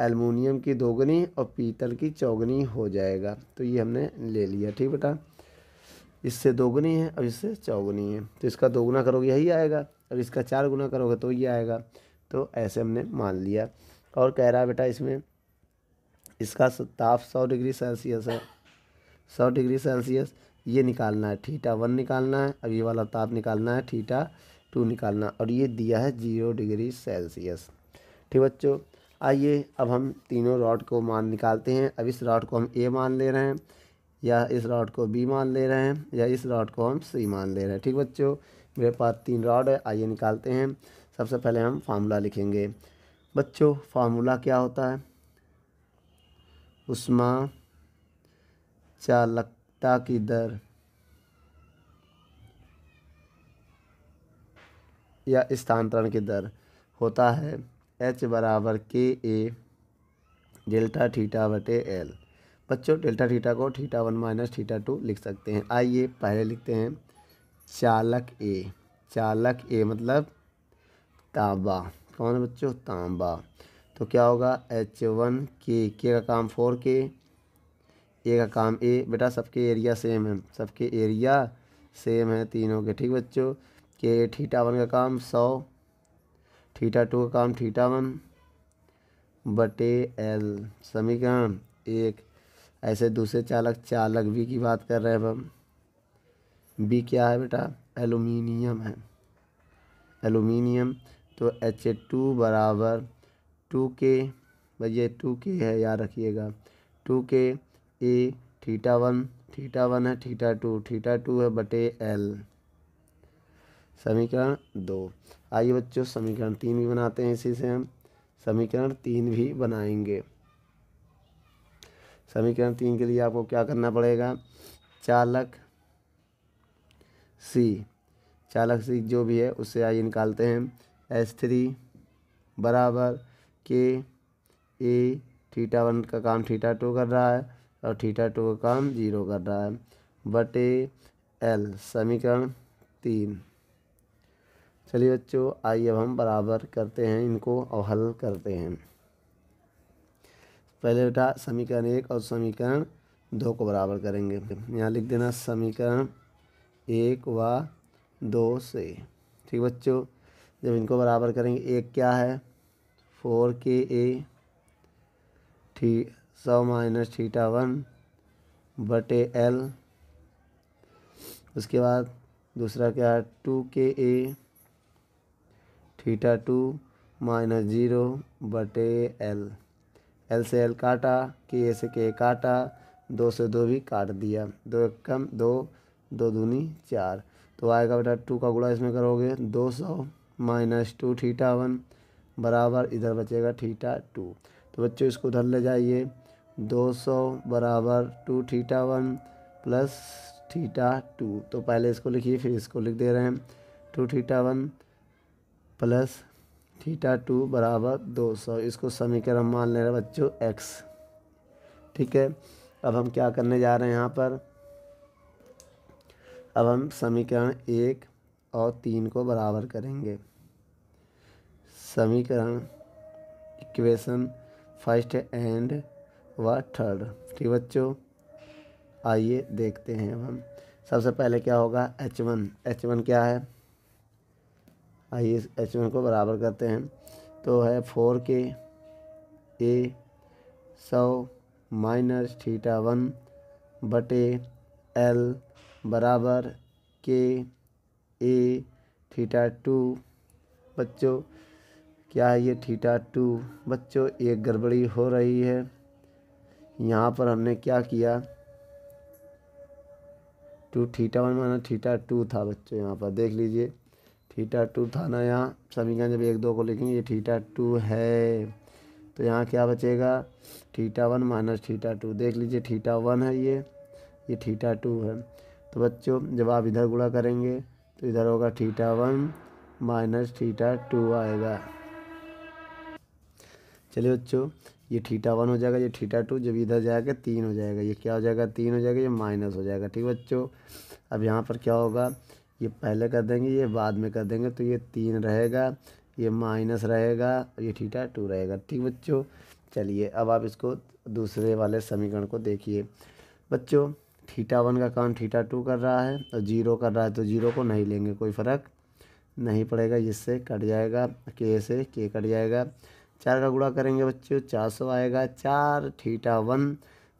एलमोनियम की दोगुनी और पीतल की चौगुनी हो जाएगा तो ये हमने ले लिया ठीक बेटा इससे दोगुनी है और इससे चौगुनी है तो इसका दोगुना करोगे यही आएगा और इसका चार गुना करोगे तो ये आएगा तो ऐसे हमने मान लिया और कह रहा है बेटा इसमें इसका ताप सौ डिग्री सेल्सियस है सौ डिग्री सेल्सियस ये निकालना है ठीटा वन निकालना है अब ये वाला ताप निकालना है ठीटा टू निकालना और ये दिया है जीरो डिग्री सेल्सियस ठीक बच्चों आइए अब हम तीनों रॉड को मान निकालते हैं अब इस रॉड को हम ए मान ले रहे हैं या इस रॉड को बी मान ले रहे हैं या इस रॉड को हम सी मान ले रहे हैं ठीक बच्चों मेरे पास तीन रॉड है आइए निकालते हैं सबसे पहले हम फार्मूला लिखेंगे बच्चों फार्मूला क्या होता है उष्मा चालकता की दर या स्थानांतरण की दर होता है एच बराबर के ए डेल्टा थीटा बटे एल बच्चों डेल्टा थीटा को theta one minus theta two लिख सकते हैं आइए पहले लिखते हैं चालक ए चालक ए मतलब तांबा कौन बच्चों तांबा तो क्या होगा एच वन के के का काम फोर के ए का काम ए बेटा सबके एरिया सेम है सबके एरिया सेम है तीनों के ठीक बच्चों के ठीटा वन का काम सौ ठीटा टू का काम ठीटा वन बटे एल समीकरण एक ऐसे दूसरे चालक चालक बी की बात कर रहे हैं हम बी क्या है बेटा एलुमिनियम है एलुमिनियम तो एच टू बराबर टू के भैया टू के है याद रखिएगा two K A theta one theta one है थीटा टू थीटा टू है बटे एल समीकरण दो आइए बच्चों समीकरण तीन भी बनाते हैं इसी से हम समीकरण तीन भी बनाएंगे समीकरण तीन के लिए आपको क्या करना पड़ेगा चालक सी चालक सी जो भी है उससे आइए निकालते हैं एस थ्री बराबर के ए थीटा वन का काम थीटा टू कर रहा है और थीटा टू का काम जीरो कर रहा है बटे एल समीकरण तीन चलिए बच्चों आइए अब हम बराबर करते हैं इनको और हल करते हैं पहले बेटा समीकरण एक और समीकरण दो को बराबर करेंगे यहाँ लिख देना समीकरण एक व दो से ठीक बच्चों जब इनको बराबर करेंगे एक क्या है फोर के ए थी सौ माइनस थीटा वन बटे एल उसके बाद दूसरा क्या है two K A theta two minus zero बटे एल एल से एल काटा के ए से के काटा दो से दो भी काट दिया दो एक कम दो दो दूनी चार तो आएगा बेटा टू का गुड़ा इसमें करोगे दो सौ माइनस टू थीटा वन बराबर इधर बचेगा थीटा टू तो बच्चों इसको उधर ले जाइए 200 बराबर two theta one plus theta two तो पहले इसको लिखिए फिर इसको लिख दे रहे हैं two theta one plus theta two बराबर दो सौ इसको समीकरण मान ले रहे बच्चों एक्स ठीक है अब हम क्या करने जा रहे हैं यहाँ पर अब हम समीकरण एक और तीन को बराबर करेंगे समीकरण इक्वेशन फर्स्ट एंड व थर्ड ठीक बच्चों आइए देखते हैं हम सबसे पहले क्या होगा एच वन एच वन क्या है आइए एच वन को बराबर करते हैं तो है फोर के ए सौ माइनस थीटा वन बटे एल बराबर के ए थीटा टू बच्चों क्या है ये थीटा टू बच्चों एक गड़बड़ी हो रही है यहाँ पर हमने क्या किया टू थीटा वन माना थीटा टू था बच्चों यहाँ पर देख लीजिए थीटा टू था ना यहाँ समीकरण जब एक दो को लिखेंगे ये थीटा टू है तो यहाँ क्या बचेगा theta one minus theta two देख लीजिए थीटा वन है ये ये थीटा टू है तो बच्चों जब आप इधर गुणा करेंगे तो इधर होगा theta one minus theta two आएगा चलिए बच्चों ये ठीटा वन हो जाएगा ये ठीठा टू जब इधर जाएगा तीन हो जाएगा ये क्या हो जाएगा तीन हो जाएगा ये माइनस हो जाएगा ठीक बच्चों अब यहाँ पर क्या होगा ये पहले कर देंगे ये बाद में कर देंगे तो ये तीन रहेगा ये माइनस रहेगा ये ठीठा टू रहेगा ठीक बच्चों चलिए अब आप इसको दूसरे वाले समीकरण को देखिए बच्चों थीटा वन का काम थीटा टू कर रहा है और जीरो कर रहा है तो जीरो को नहीं लेंगे कोई फ़र्क नहीं पड़ेगा इससे कट जाएगा के से के कट जाएगा चार का गुड़ा करेंगे बच्चों चार सौ आएगा चार ठीठा वन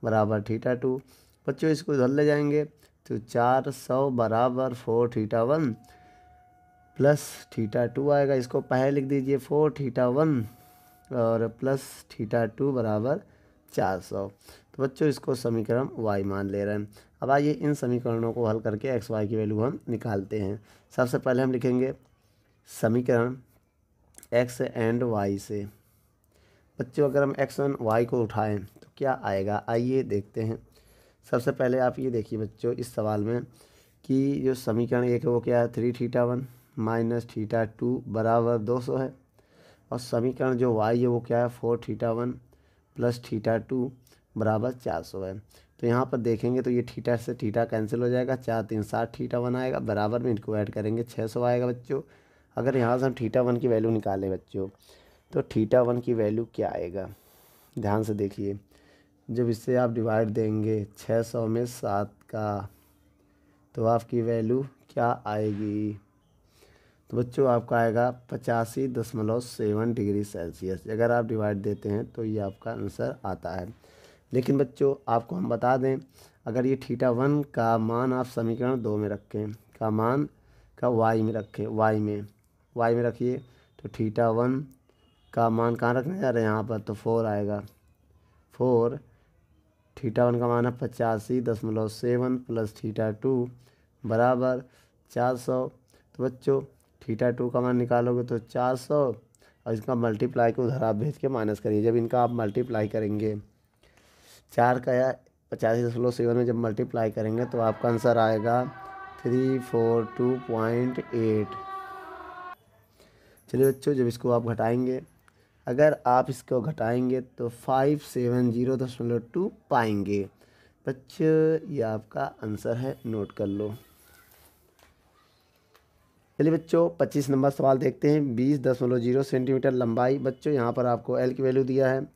बराबर ठीठा टू बच्चों इसको इधर ले जाएंगे तो चार सौ बराबर four theta one plus theta two आएगा इसको पहले लिख दीजिए फोर ठीठा वन और प्लस ठीठा टू बराबर चार सौ तो बच्चों इसको समीकरण वाई मान ले रहे हैं अब आइए इन समीकरणों को हल करके एक्स वाई की वैल्यू हम निकालते हैं सबसे पहले हम लिखेंगे समीकरण एक्स एंड वाई से बच्चों अगर हम एक्स वन वाई को उठाएं तो क्या आएगा आइए देखते हैं सबसे पहले आप ये देखिए बच्चों इस सवाल में कि जो समीकरण एक है वो क्या है three theta one minus theta two बराबर दो सौ है और समीकरण जो वाई है वो क्या है four theta one plus theta two बराबर चार सौ है तो यहाँ पर देखेंगे तो ये थीटा से थीटा कैंसिल हो जाएगा चार तीन सात थीटा वन आएगा बराबर में इनको ऐड करेंगे छः सौ आएगा बच्चों अगर यहाँ से हम थीटा वन की वैल्यू निकालें बच्चों तो थीटा वन की वैल्यू क्या आएगा ध्यान से देखिए जब इससे आप डिवाइड देंगे छः सौ में सात का तो आपकी वैल्यू क्या आएगी तो बच्चों आपका आएगा पचासी दशमलव सेवन डिग्री सेल्सियस अगर आप डिवाइड देते हैं तो ये आपका आंसर आता है लेकिन बच्चों आपको हम बता दें अगर ये थीटा वन का मान आप समीकरण दो में रखें का मान का वाई में रखें वाई में वाई में रखिए तो थीटा वन का मान कहाँ रखने जा रहे हैं यहाँ पर तो फोर आएगा फोर थीटा वन का मान है पचासी दशमलव सेवन प्लस थीटा टू बराबर चार सौ तो बच्चों थीटा टू का मान निकालोगे तो चार सौ और इसका मल्टीप्लाई को उधर आप भेज के माइनस करिए जब इनका आप मल्टीप्लाई करेंगे चार का या पचासी दशमलव सेवन में जब मल्टीप्लाई करेंगे तो आपका आंसर आएगा three four two point eight चलिए बच्चों जब इसको आप घटाएंगे अगर आप इसको घटाएंगे तो फाइव सेवन जीरो दशमलव टू पाएंगे बच्चे ये आपका आंसर है नोट कर लो चलिए बच्चों पच्चीस नंबर सवाल देखते हैं बीस दशमलव जीरो सेंटीमीटर लंबाई बच्चों यहाँ पर आपको एल की वैल्यू दिया है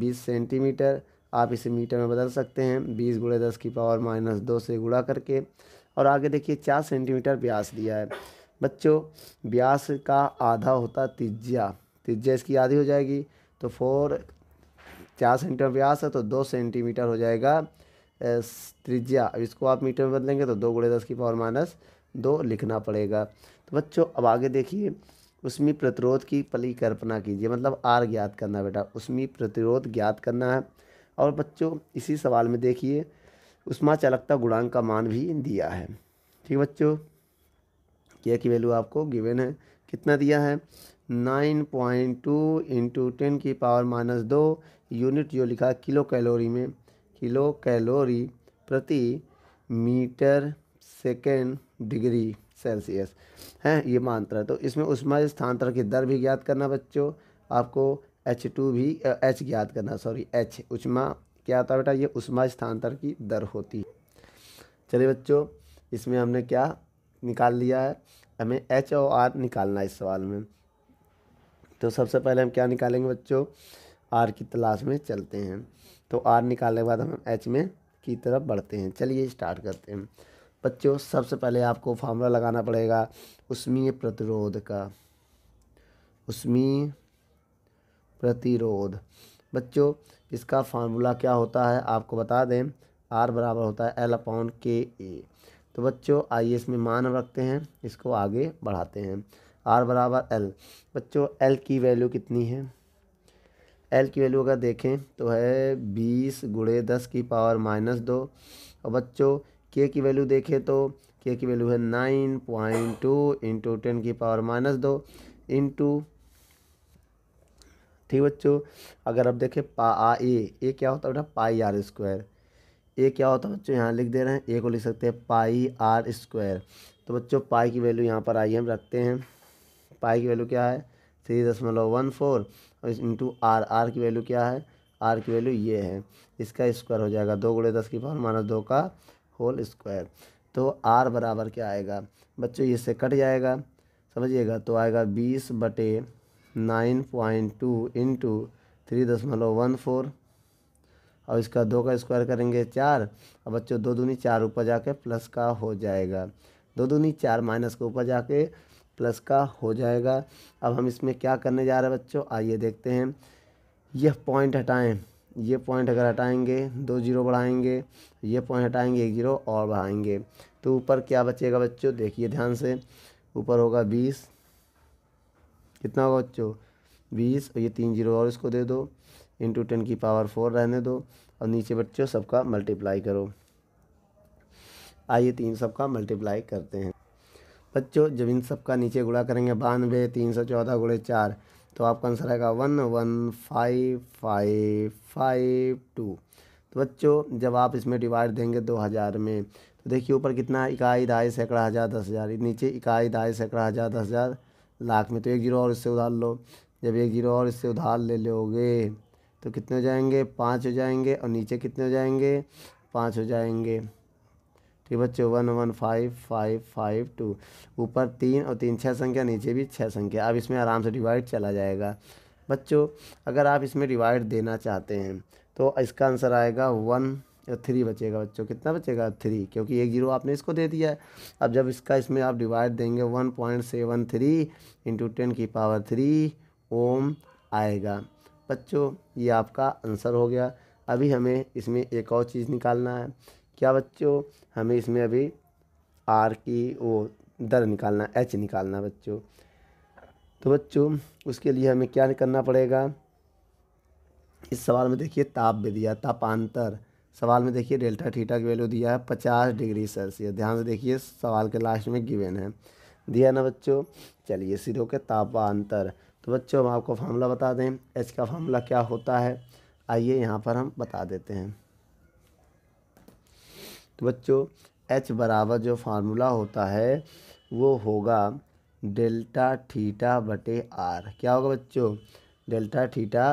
बीस सेंटीमीटर आप इसे मीटर में बदल सकते हैं बीस गुड़े दस की पावर माइनस दो से गुड़ा करके और आगे देखिए चार सेंटीमीटर ब्यास दिया है बच्चों ब्यास का आधा होता तिज्या त्रिज्या इसकी आधी हो जाएगी तो फोर चार सेंटीमीटर व्यास है तो दो सेंटीमीटर हो जाएगा त्रिज्या अब इसको आप मीटर में बदलेंगे तो दो गुड़े दस की पावर माइनस दो लिखना पड़ेगा तो बच्चों अब आगे देखिए उसमें प्रतिरोध की पली कल्पना कीजिए मतलब आर ज्ञात करना बेटा उसमें प्रतिरोध ज्ञात करना है और बच्चों इसी सवाल में देखिए उष्मा चालकता गुणांक का मान भी दिया है ठीक है बच्चों यह की वैल्यू आपको गिवन है कितना दिया है nine point two into ten की पावर माइनस दो यूनिट जो लिखा किलो कैलोरी में किलो कैलोरी प्रति मीटर सेकेंड डिग्री सेल्सियस है ये मात्रा तो इसमें उष्मा स्थानांतर की दर भी ज्ञात करना बच्चों आपको एच टू भी एच ज्ञात करना सॉरी एच उष्मा क्या आता है बेटा ये उष्मा स्थानांतर की दर होती है चलिए बच्चों इसमें हमने क्या निकाल लिया है हमें एच और आर निकालना है इस सवाल में तो सबसे पहले हम क्या निकालेंगे बच्चों आर की तलाश में चलते हैं तो आर निकालने के बाद हम एच में की तरफ बढ़ते हैं चलिए स्टार्ट करते हैं बच्चों सबसे पहले आपको फार्मूला लगाना पड़ेगा उसमी प्रतिरोध का उसमी प्रतिरोध बच्चों इसका फार्मूला क्या होता है आपको बता दें आर बराबर होता है एल अपॉन के ए तो बच्चों आइए इसमें मान रखते हैं इसको आगे बढ़ाते हैं आर बराबर एल बच्चों एल की वैल्यू कितनी है एल की वैल्यू अगर देखें तो है बीस गुड़े दस की पावर माइनस दो और बच्चों के की वैल्यू देखें तो के की वैल्यू है nine point two into ten की पावर माइनस दो इंटू ठीक बच्चों अगर आप देखें पा आ ए ए क्या होता है बेटा पाई आर स्क्वायर ए क्या होता है बच्चों यहाँ लिख दे रहे हैं ए को लिख सकते हैं पाई आर स्क्वायर तो बच्चों पाई की वैल्यू यहाँ पर आई हम रखते हैं पाई की वैल्यू क्या है थ्री दशमलव वन फोर और इंटू आर आर की वैल्यू क्या है आर की वैल्यू ये है इसका स्क्वायर हो जाएगा दो गुड़े दस की पावर माइनस दो का होल स्क्वायर तो आर बराबर क्या आएगा बच्चों इससे कट जाएगा समझिएगा तो आएगा बीस बटे nine point two into three दशमलव वन फोर और इसका दो का स्क्वायर करेंगे चार और बच्चों दो दूनी चार ऊपर जाके प्लस का हो जाएगा दो दूनी चार माइनस के ऊपर जाके प्लस का हो जाएगा अब हम इसमें क्या करने जा रहे हैं बच्चों आइए देखते हैं यह पॉइंट हटाएं ये पॉइंट अगर हटाएंगे दो जीरो बढ़ाएंगे ये पॉइंट हटाएंगे एक जीरो और बढ़ाएंगे तो ऊपर क्या बचेगा बच्चों देखिए ध्यान से ऊपर होगा बीस कितना होगा बच्चों बीस और ये तीन जीरो और इसको दे दो इंटू टेन की पावर फोर रहने दो और नीचे बच्चों सबका मल्टीप्लाई करो आइए तीन सबका मल्टीप्लाई करते हैं बच्चों जब इन सब का नीचे गुड़ा करेंगे बानवे तीन सौ चौदह गुड़े चार तो आपका आंसर आएगा one one five five five two तो बच्चों जब आप इसमें डिवाइड देंगे दो हज़ार में तो देखिए ऊपर कितना इकाई दाई सैकड़ा हज़ार दस हज़ार नीचे इकाई दाई सैकड़ा हज़ार दस हज़ार लाख में तो एक जीरो और इससे उधार लो जब एक जीरो और इससे उधार ले लोगे तो कितने हो जाएंगे पाँच हो जाएंगे और नीचे कितने हो जाएंगे पाँच हो जाएंगे ठीक बच्चे one one five five five two ऊपर तीन और तीन छः संख्या नीचे भी छः संख्या अब इसमें आराम से डिवाइड चला जाएगा बच्चों अगर आप इसमें डिवाइड देना चाहते हैं तो इसका आंसर आएगा वन या थ्री बचेगा बच्चों कितना बचेगा थ्री क्योंकि एक जीरो आपने इसको दे दिया है अब जब इसका इसमें आप डिवाइड देंगे one point seven three into ten की पावर थ्री ओम आएगा बच्चों ये आपका आंसर हो गया अभी हमें इसमें एक और चीज़ निकालना है क्या बच्चों हमें इसमें अभी आर की वो दर निकालना एच निकालना बच्चों तो बच्चों उसके लिए हमें क्या करना पड़ेगा इस सवाल में देखिए ताप भी दिया तापांतर सवाल में देखिए डेल्टा थीटा की वैल्यू दिया है पचास डिग्री सेल्सियस ध्यान से देखिए सवाल के लास्ट में गिवेन है दिया ना बच्चों चलिए सिरो के तापांतर तो बच्चों हम आपको फार्मूला बता दें एच का फार्मूला क्या होता है आइए यहाँ पर हम बता देते हैं तो बच्चों एच बराबर जो फार्मूला होता है वो होगा डेल्टा थीटा बटे आर क्या होगा बच्चों डेल्टा थीटा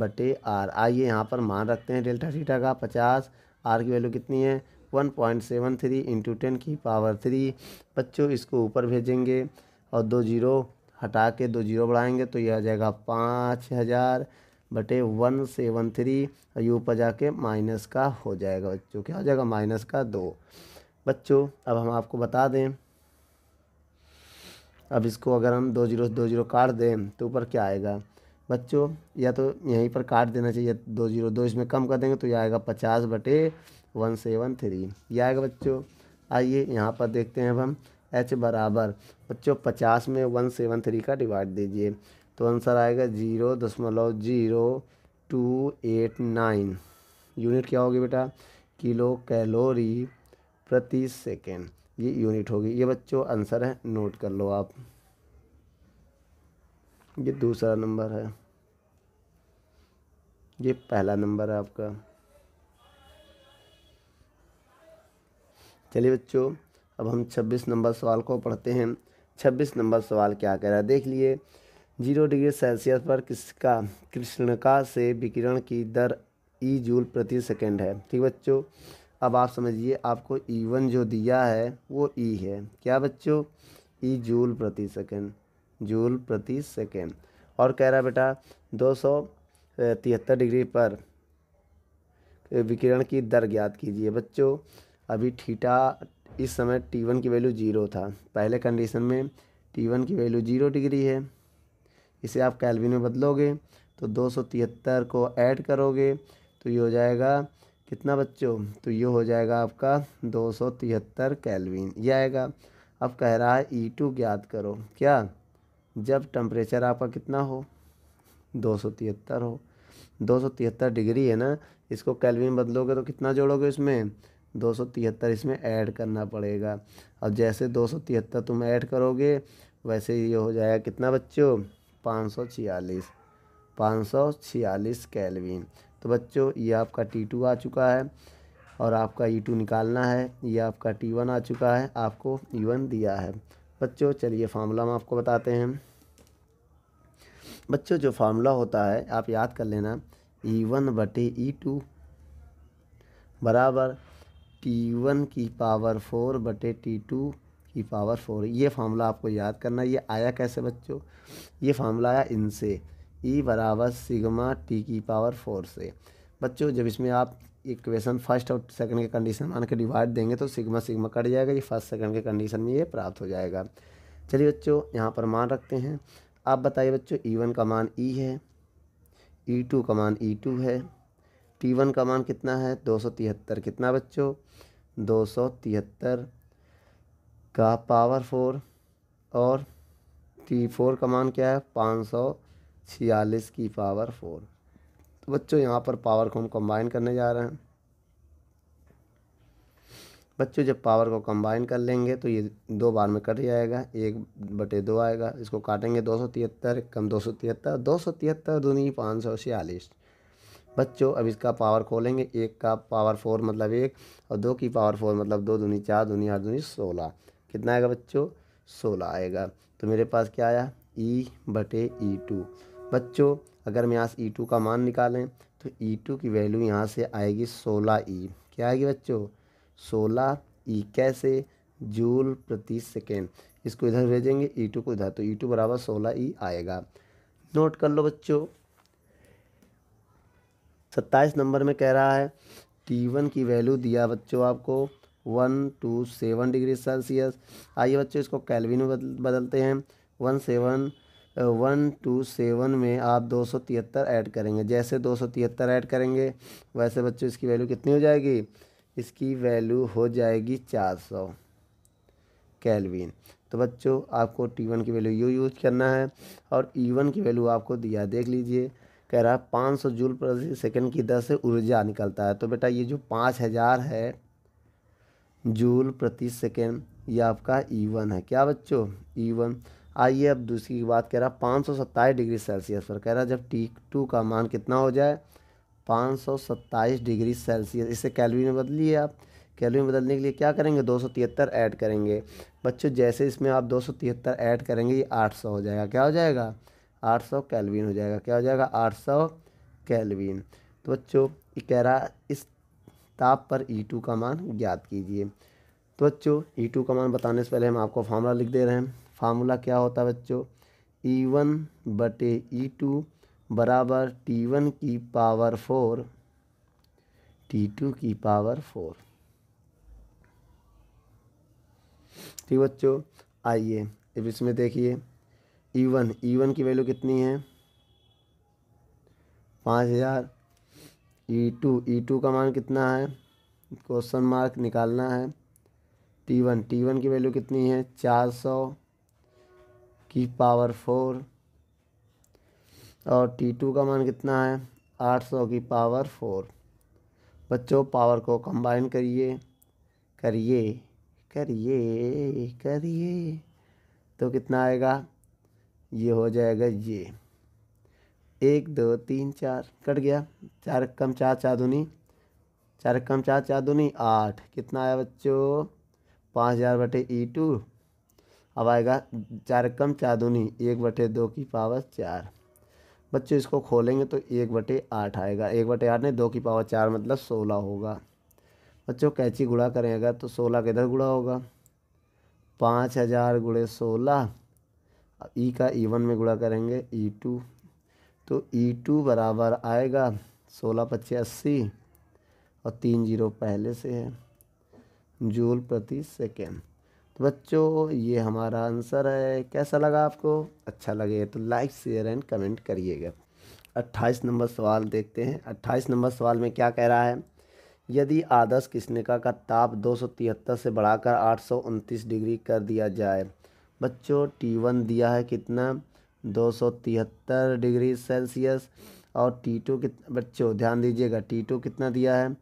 बटे आर आइए यहाँ पर मान रखते हैं डेल्टा थीटा का पचास आर की वैल्यू कितनी है one point seven three into ten की पावर थ्री बच्चों इसको ऊपर भेजेंगे और दो जीरो हटा के दो जीरो बढ़ाएंगे तो यह आ जाएगा पाँच हज़ार बटे वन सेवन थ्री यू पर जाके माइनस का हो जाएगा बच्चों क्या हो जाएगा माइनस का दो बच्चों अब हम आपको बता दें अब इसको अगर हम दो जीरो दो जीरो काट दें तो ऊपर क्या आएगा बच्चों या तो यहीं पर काट देना चाहिए दो जीरो दो इसमें कम कर देंगे तो यह आएगा पचास बटे वन सेवन थ्री यह आएगा बच्चों आइए यहाँ पर देखते हैं अब हम एच बराबर बच्चों पचास में वन सेवन थ्री का डिवाइड दीजिए तो आंसर आएगा जीरो दशमलव zero two eight nine unit क्या होगी बेटा किलो कैलोरी प्रति सेकेंड ये यूनिट होगी ये बच्चों आंसर है नोट कर लो आप ये दूसरा नंबर है ये पहला नंबर है आपका चलिए बच्चों अब हम 26 नंबर सवाल को पढ़ते हैं 26 नंबर सवाल क्या कह रहा है देख लिए जीरो डिग्री सेल्सियस पर किसका कृष्णका से विकिरण की दर ई जूल प्रति सेकेंड है ठीक बच्चों अब आप समझिए आपको ई e वन जो दिया है वो ई e है क्या बच्चों ई e जूल प्रति सेकेंड जूल प्रति सेकेंड और कह रहा बेटा दो सौ तिहत्तर डिग्री पर विकिरण की दर ज्ञात कीजिए बच्चों अभी ठीठा इस समय टी वन की वैल्यू ज़ीरो था पहले कंडीशन में टी वन की वैल्यू ज़ीरो डिग्री है इसे आप कैलविन में बदलोगे तो दो सौ तिहत्तर को ऐड करोगे तो ये हो जाएगा कितना बच्चों तो ये हो जाएगा आपका दो सौ तिहत्तर कैलविन ये आएगा अब कह रहा है ई e टू ज्ञात करो क्या जब टम्परेचर आपका कितना हो दो सौ तिहत्तर हो दो सौ तिहत्तर डिग्री है ना इसको कैलविन बदलोगे तो कितना जोड़ोगे इसमें दो सौ तिहत्तर इसमें ऐड करना पड़ेगा अब जैसे दो सौ तिहत्तर तुम ऐड करोगे वैसे ये हो जाएगा कितना बच्चों पाँच सौ छियालीस पाँच सौ छियालीस कैलविन तो बच्चों ये आपका टी टू आ चुका है और आपका ई e टू निकालना है ये आपका टी वन आ चुका है आपको ई e वन दिया है बच्चों चलिए फार्मूला हम आपको बताते हैं बच्चों जो फार्मूला होता है आप याद कर लेना ई e वन बटे ई टू बराबर टी वन की पावर फोर बटे टी टू की पावर फोर ये फार्मूला आपको याद करना ये आया कैसे बच्चों ये फार्मूला आया इनसे ई e बराबर सिगमा टी की पावर फोर से बच्चों जब इसमें आप इक्वेशन फर्स्ट और सेकंड के कंडीशन मान के डिवाइड देंगे तो सिग्मा सिग्मा कट जाएगा ये फर्स्ट सेकंड के कंडीशन में ये प्राप्त हो जाएगा चलिए बच्चों यहाँ पर मान रखते हैं आप बताइए बच्चों ई e वन का मान ई e है ई टू का मान ई टू है टी वन का मान कितना है दो सौ तिहत्तर कितना बच्चों दो सौ तिहत्तर का पावर फोर और टी फोर का मान क्या है पाँच सौ छियालीस की पावर फोर तो बच्चों यहाँ पर पावर को हम कंबाइन करने जा रहे हैं बच्चों जब पावर को कंबाइन कर लेंगे तो ये दो बार में कट जाएगा एक बटे दो आएगा इसको काटेंगे दो सौ तिहत्तर कम दो सौ तिहत्तर दो सौ तिहत्तर दूनी पाँच सौ छियालीस बच्चों अब इसका पावर खोलेंगे एक का पावर फोर मतलब एक और दो की पावर फोर मतलब दो दूनी चार दूनी आठ दूनी सोलह कितना आएगा बच्चों सोलह आएगा तो मेरे पास क्या आया ई e बटे ई e टू बच्चों अगर हम यहाँ से ई e टू का मान निकालें तो ई टू की वैल्यू यहाँ से आएगी सोलह ई क्या आएगी बच्चों सोलह ई कैसे जूल प्रति सेकेंड इसको इधर भेजेंगे ई टू को इधर तो ई टू बराबर सोलह ई आएगा नोट कर लो बच्चों सत्ताईस नंबर में कह रहा है टी वन की वैल्यू दिया बच्चों आपको one two seven degree Celsius आइए बच्चों इसको कैलविन में बदल, बदलते हैं one seven one two seven में आप दो सौ तिहत्तर ऐड करेंगे जैसे दो सौ तिहत्तर ऐड करेंगे वैसे बच्चों इसकी वैल्यू कितनी हो जाएगी इसकी वैल्यू हो जाएगी चार सौ कैलविन तो बच्चों आपको टी वन की वैल्यू यू यूज करना है और ई वन की वैल्यू आपको दिया देख लीजिए कह रहा है पाँच सौ जूल प्रति सेकंड की दर से ऊर्जा निकलता है तो बेटा ये जो पाँच हज़ार है जूल प्रति सेकेंड ये आपका ई e वन है क्या बच्चों ई e वन आइए अब दूसरी की बात कह रहा पाँच सौ सत्ताईस डिग्री सेल्सियस पर कह रहा जब टी टू का मान कितना हो जाए पाँच सौ सत्ताईस डिग्री सेल्सियस इसे कैलवी में बदलिए आप कैलवी में बदलने के लिए क्या करेंगे दो सौ तिहत्तर ऐड करेंगे बच्चों जैसे इसमें आप दो सौ तिहत्तर ऐड करेंगे ये आठ सौ हो जाएगा क्या हो जाएगा आठ सौ कैलविन हो जाएगा क्या हो जाएगा आठ सौ कैलविन तो बच्चों ये कह रहा इस ताप पर ई e टू का मान ज्ञात कीजिए तो बच्चों ई e टू का मान बताने से पहले हम आपको फार्मूला लिख दे रहे हैं फार्मूला क्या होता है बच्चों ई e वन बटे ई टू बराबर टी वन की पावर फोर टी टू की पावर फोर ठीक बच्चों आइए अब इसमें देखिए ई वन ई वन की वैल्यू कितनी है पाँच हज़ार ई टू ई टू का मान कितना है क्वेश्चन मार्क निकालना है टी वन टी वन की वैल्यू कितनी है चार सौ की पावर फोर और टी टू का मान कितना है आठ सौ की पावर फोर बच्चों पावर को कंबाइन करिए करिए करिए करिए तो कितना आएगा ये हो जाएगा ये एक दो तीन चार कट गया चार कम चार चार दूनी चार कम चार चार दूनी आठ कितना आया बच्चों पाँच हज़ार बटे ई टू अब आएगा चार कम चार दूनी एक बटे दो की पावर चार बच्चों इसको खोलेंगे तो एक बटे आठ आएगा एक बटे आठ नहीं दो की पावर चार मतलब सोलह होगा बच्चों कैची गुड़ा करें अगर तो सोलह किधर गुड़ा होगा पाँच हज़ार गुड़े सोलह ई का ई e वन में गुड़ा करेंगे ई e टू तो ई e टू बराबर आएगा सोलह पच्चीस अस्सी और तीन जीरो पहले से है जूल प्रति सेकेंड तो बच्चों ये हमारा आंसर है कैसा लगा आपको अच्छा लगे तो लाइक शेयर एंड कमेंट करिएगा अट्ठाईस नंबर सवाल देखते हैं अट्ठाईस नंबर सवाल में क्या कह रहा है यदि आदर्श कृष्णिका का ताप तिहत्तर से बढ़ाकर आठ डिग्री कर दिया जाए बच्चों टी वन दिया है कितना दो सौ तिहत्तर डिग्री सेल्सियस और टी टू कित बच्चों ध्यान दीजिएगा टी टू कितना दिया है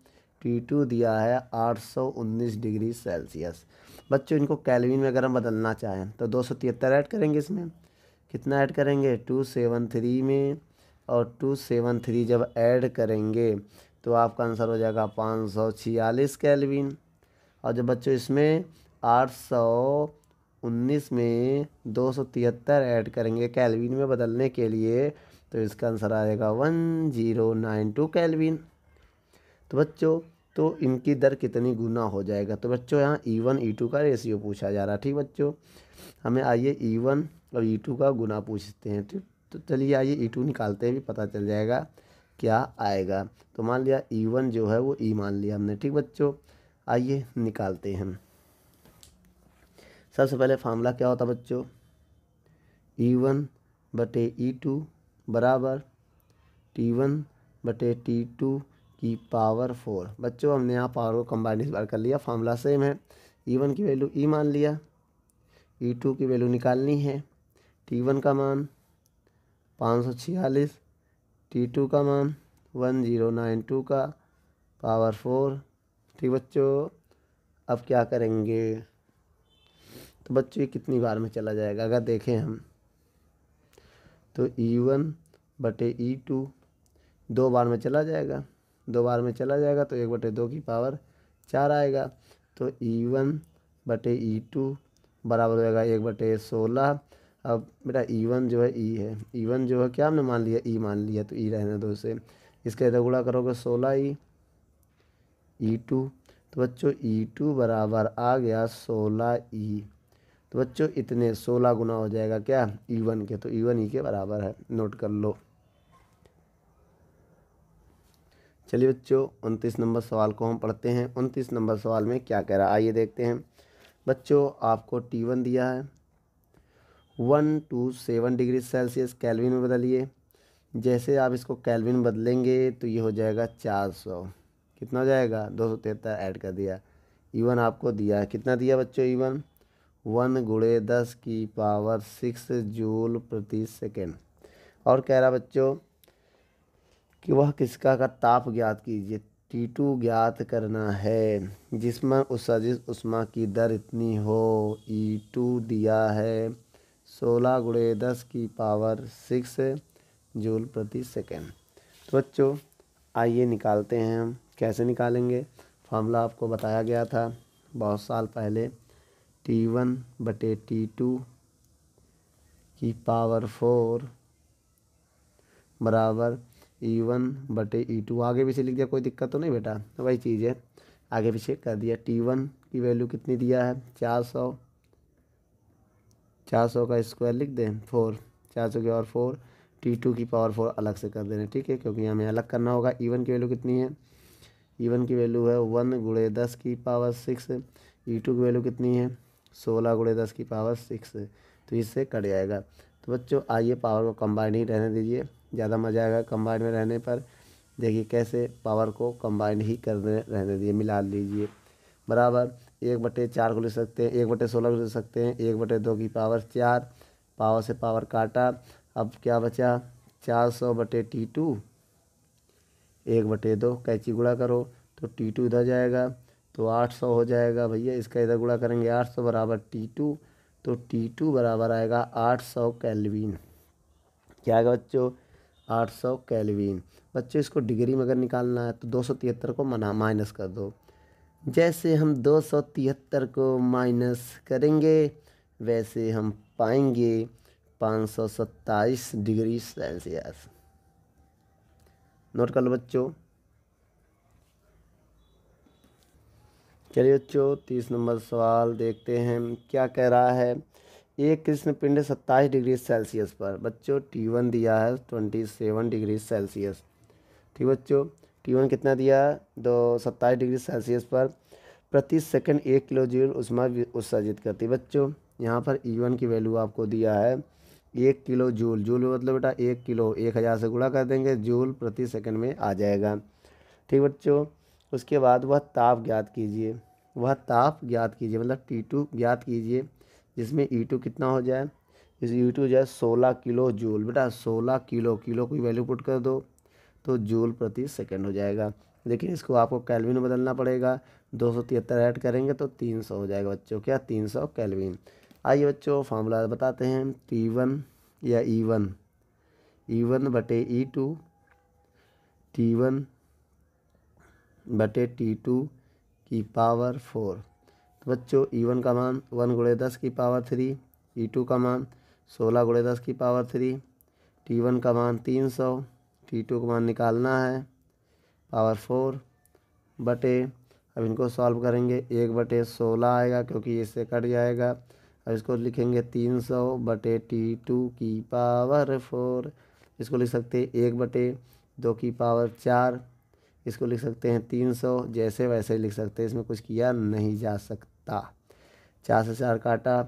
टी टू दिया है आठ सौ उन्नीस डिग्री सेल्सियस बच्चों इनको कैलविन में अगर हम बदलना चाहें तो दो सौ तिहत्तर ऐड करेंगे इसमें कितना ऐड करेंगे टू सेवन थ्री में और टू सेवन थ्री जब ऐड करेंगे तो आपका आंसर हो जाएगा पाँच सौ छियालीस कैलविन और जब बच्चों इसमें आठ सौ 19 में दो सौ तिहत्तर ऐड करेंगे कैलविन में बदलने के लिए तो इसका आंसर आएगा one zero nine two kelvin तो बच्चों तो इनकी दर कितनी गुना हो जाएगा तो बच्चों यहाँ E e one E e two का रेशियो पूछा जा रहा है ठीक बच्चों हमें आइए ई e वन और ई टू का गुना पूछते हैं ठीक तो चलिए आइए ई टू निकालते हैं भी पता चल जाएगा क्या आएगा तो मान लिया ई वन जो है वो ई मान लिया हमने ठीक बच्चों आइए निकालते हैं सबसे पहले फार्मूला क्या होता बच्चों ई e वन बटे ई e टू बराबर टी वन बटे टी टू की पावर फोर बच्चों हमने यहाँ पावर को कंबाइन इस बार कर लिया फार्मूला सेम है ई e वन की वैल्यू ई मान लिया ई टू की वैल्यू निकालनी है टी वन का मान पाँच सौ छियालीस टी टू का मान वन ज़ीरो नाइन टू का पावर फोर ठीक बच्चों अब क्या करेंगे तो बच्चों ये कितनी बार में चला जाएगा अगर देखें हम तो ई e वन बटे ई e टू दो बार में चला जाएगा दो बार में चला जाएगा तो एक बटे दो की पावर चार आएगा तो ई e वन बटे ई टू बराबर हो जाएगा एक बटे सोलह अब बेटा ई वन जो है ई है ई वन जो है क्या हमने मान लिया ई मान लिया तो ई रहने दो से इसके गुड़ा करोगे सोलह ई ई टू तो बच्चों ई टू बराबर आ गया सोलह ई तो बच्चों इतने सोलह गुना हो जाएगा क्या ईवन e के तो ईवन e ही e के बराबर है नोट कर लो चलिए बच्चों उनतीस नंबर सवाल को हम पढ़ते हैं उनतीस नंबर सवाल में क्या कह रहा है आइए देखते हैं बच्चों आपको टी वन दिया है one two seven degree Celsius kelvin में बदलिए जैसे आप इसको कैलविन बदलेंगे तो ये हो जाएगा चार सौ कितना हो जाएगा दो सौ तिहत्तर ऐड कर दिया ईवन आपको दिया कितना दिया बच्चों ईवन वन गुड़े दस की पावर सिक्स जूल प्रति सेकेंड और कह रहा बच्चों कि वह किसका का ताप ज्ञात कीजिए टी टू ज्ञात करना है जिसमें जिस उस्मा की दर इतनी हो ई e टू दिया है सोलह गुड़े दस की पावर सिक्स जूल प्रति सेकेंड तो बच्चों आइए निकालते हैं हम कैसे निकालेंगे फॉर्मूला आपको बताया गया था बहुत साल पहले टी वन बटे टी टू की पावर फोर बराबर ई e वन बटे ई e टू आगे पीछे लिख दिया कोई दिक्कत तो नहीं बेटा तो वही चीज़ है आगे पीछे कर दिया टी वन की वैल्यू कितनी दिया है चार सौ चार सौ का स्क्वायर लिख दें फोर चार सौ की पावर फोर टी टू की पावर फोर अलग से कर देना ठीक है क्योंकि हमें अलग करना होगा ई e वन की वैल्यू कितनी है ई वन की वैल्यू है वन गुड़े दस की पावर सिक्स ई टू की वैल्यू कितनी है सोलह गुड़े दस की पावर सिक्स तो इससे कट जाएगा तो बच्चों आइए पावर को कंबाइंड ही रहने दीजिए ज़्यादा मज़ा आएगा कंबाइंड में रहने पर देखिए कैसे पावर को कंबाइंड ही कर रहने दीजिए मिला लीजिए बराबर एक बटे चार को ले सकते हैं एक बटे सोलह को ले सकते हैं एक बटे दो की पावर चार पावर से पावर काटा अब क्या बचा चार सौ बटे टी टू एक बटे दो कैची गुड़ा करो तो टी टू इधर जाएगा तो आठ सौ हो जाएगा भैया इसका इधर गुड़ा करेंगे आठ सौ बराबर टी टू तो टी टू बराबर आएगा आठ सौ कैलवीन क्या आएगा बच्चों आठ सौ कैलवीन बच्चों इसको डिग्री में अगर निकालना है तो दो सौ तिहत्तर को मना माइनस कर दो जैसे हम दो सौ तिहत्तर को माइनस करेंगे वैसे हम पाएंगे पाँच सौ सत्ताईस डिग्री सेल्सियस नोट कर लो बच्चों चलिए बच्चों तीस नंबर सवाल देखते हैं क्या कह रहा है एक कृष्ण पिंड सत्ताईस डिग्री सेल्सियस पर बच्चों टी वन दिया है ट्वेंटी सेवन डिग्री सेल्सियस ठीक बच्चों टी वन कितना दिया दो सत्ताईस डिग्री सेल्सियस पर प्रति सेकंड एक किलो जूल उष्मा उत्सर्जित करती बच्चों यहाँ पर ई e वन की वैल्यू आपको दिया है एक किलो जूल जूल मतलब बेटा एक किलो एक हज़ार से गुणा कर देंगे जूल प्रति सेकंड में आ जाएगा ठीक बच्चों उसके बाद वह ताप ज्ञात कीजिए वह ताप ज्ञात कीजिए मतलब टी टू ज्ञात कीजिए जिसमें ई e टू कितना हो जाए जिस ई टू जाए सोलह किलो जूल बेटा सोलह किलो किलो की वैल्यू पुट कर दो तो जूल प्रति सेकेंड हो जाएगा लेकिन इसको आपको कैलविन में बदलना पड़ेगा दो सौ तिहत्तर ऐड करेंगे तो तीन सौ हो जाएगा बच्चों क्या तीन सौ कैलविन आइए बच्चों फार्मूला बताते हैं टी वन या ई वन ई वन बटे ई टू टी वन बटे टी टू की पावर फोर तो बच्चों ई वन का मान वन गुड़े दस की पावर थ्री ई टू का मान सोलह गुड़े दस की पावर थ्री टी वन का मान तीन सौ टी टू का मान निकालना है पावर फोर बटे अब इनको सॉल्व करेंगे एक बटे सोलह आएगा क्योंकि इससे कट जाएगा अब इसको लिखेंगे तीन सौ बटे टी टू की पावर फोर इसको लिख सकते एक बटे दो की पावर चार इसको लिख सकते हैं तीन सौ जैसे वैसे लिख सकते हैं इसमें कुछ किया नहीं जा सकता चार से चार काटा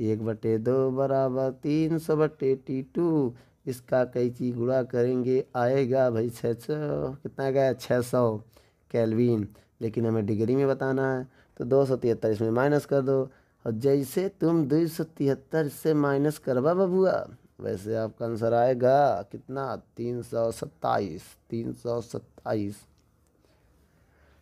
एक बटे दो बराबर तीन सौ बटे टी टू इसका कैची गुड़ा करेंगे आएगा भाई छः सौ कितना गया छः सौ कैलवीन लेकिन हमें डिग्री में बताना है तो दो सौ तिहत्तर इसमें माइनस कर दो और जैसे तुम दो सौ तिहत्तर से माइनस करवा बबुआ वैसे आपका आंसर आएगा कितना तीन सौ सत्ताईस तीन सौ सत्ताईस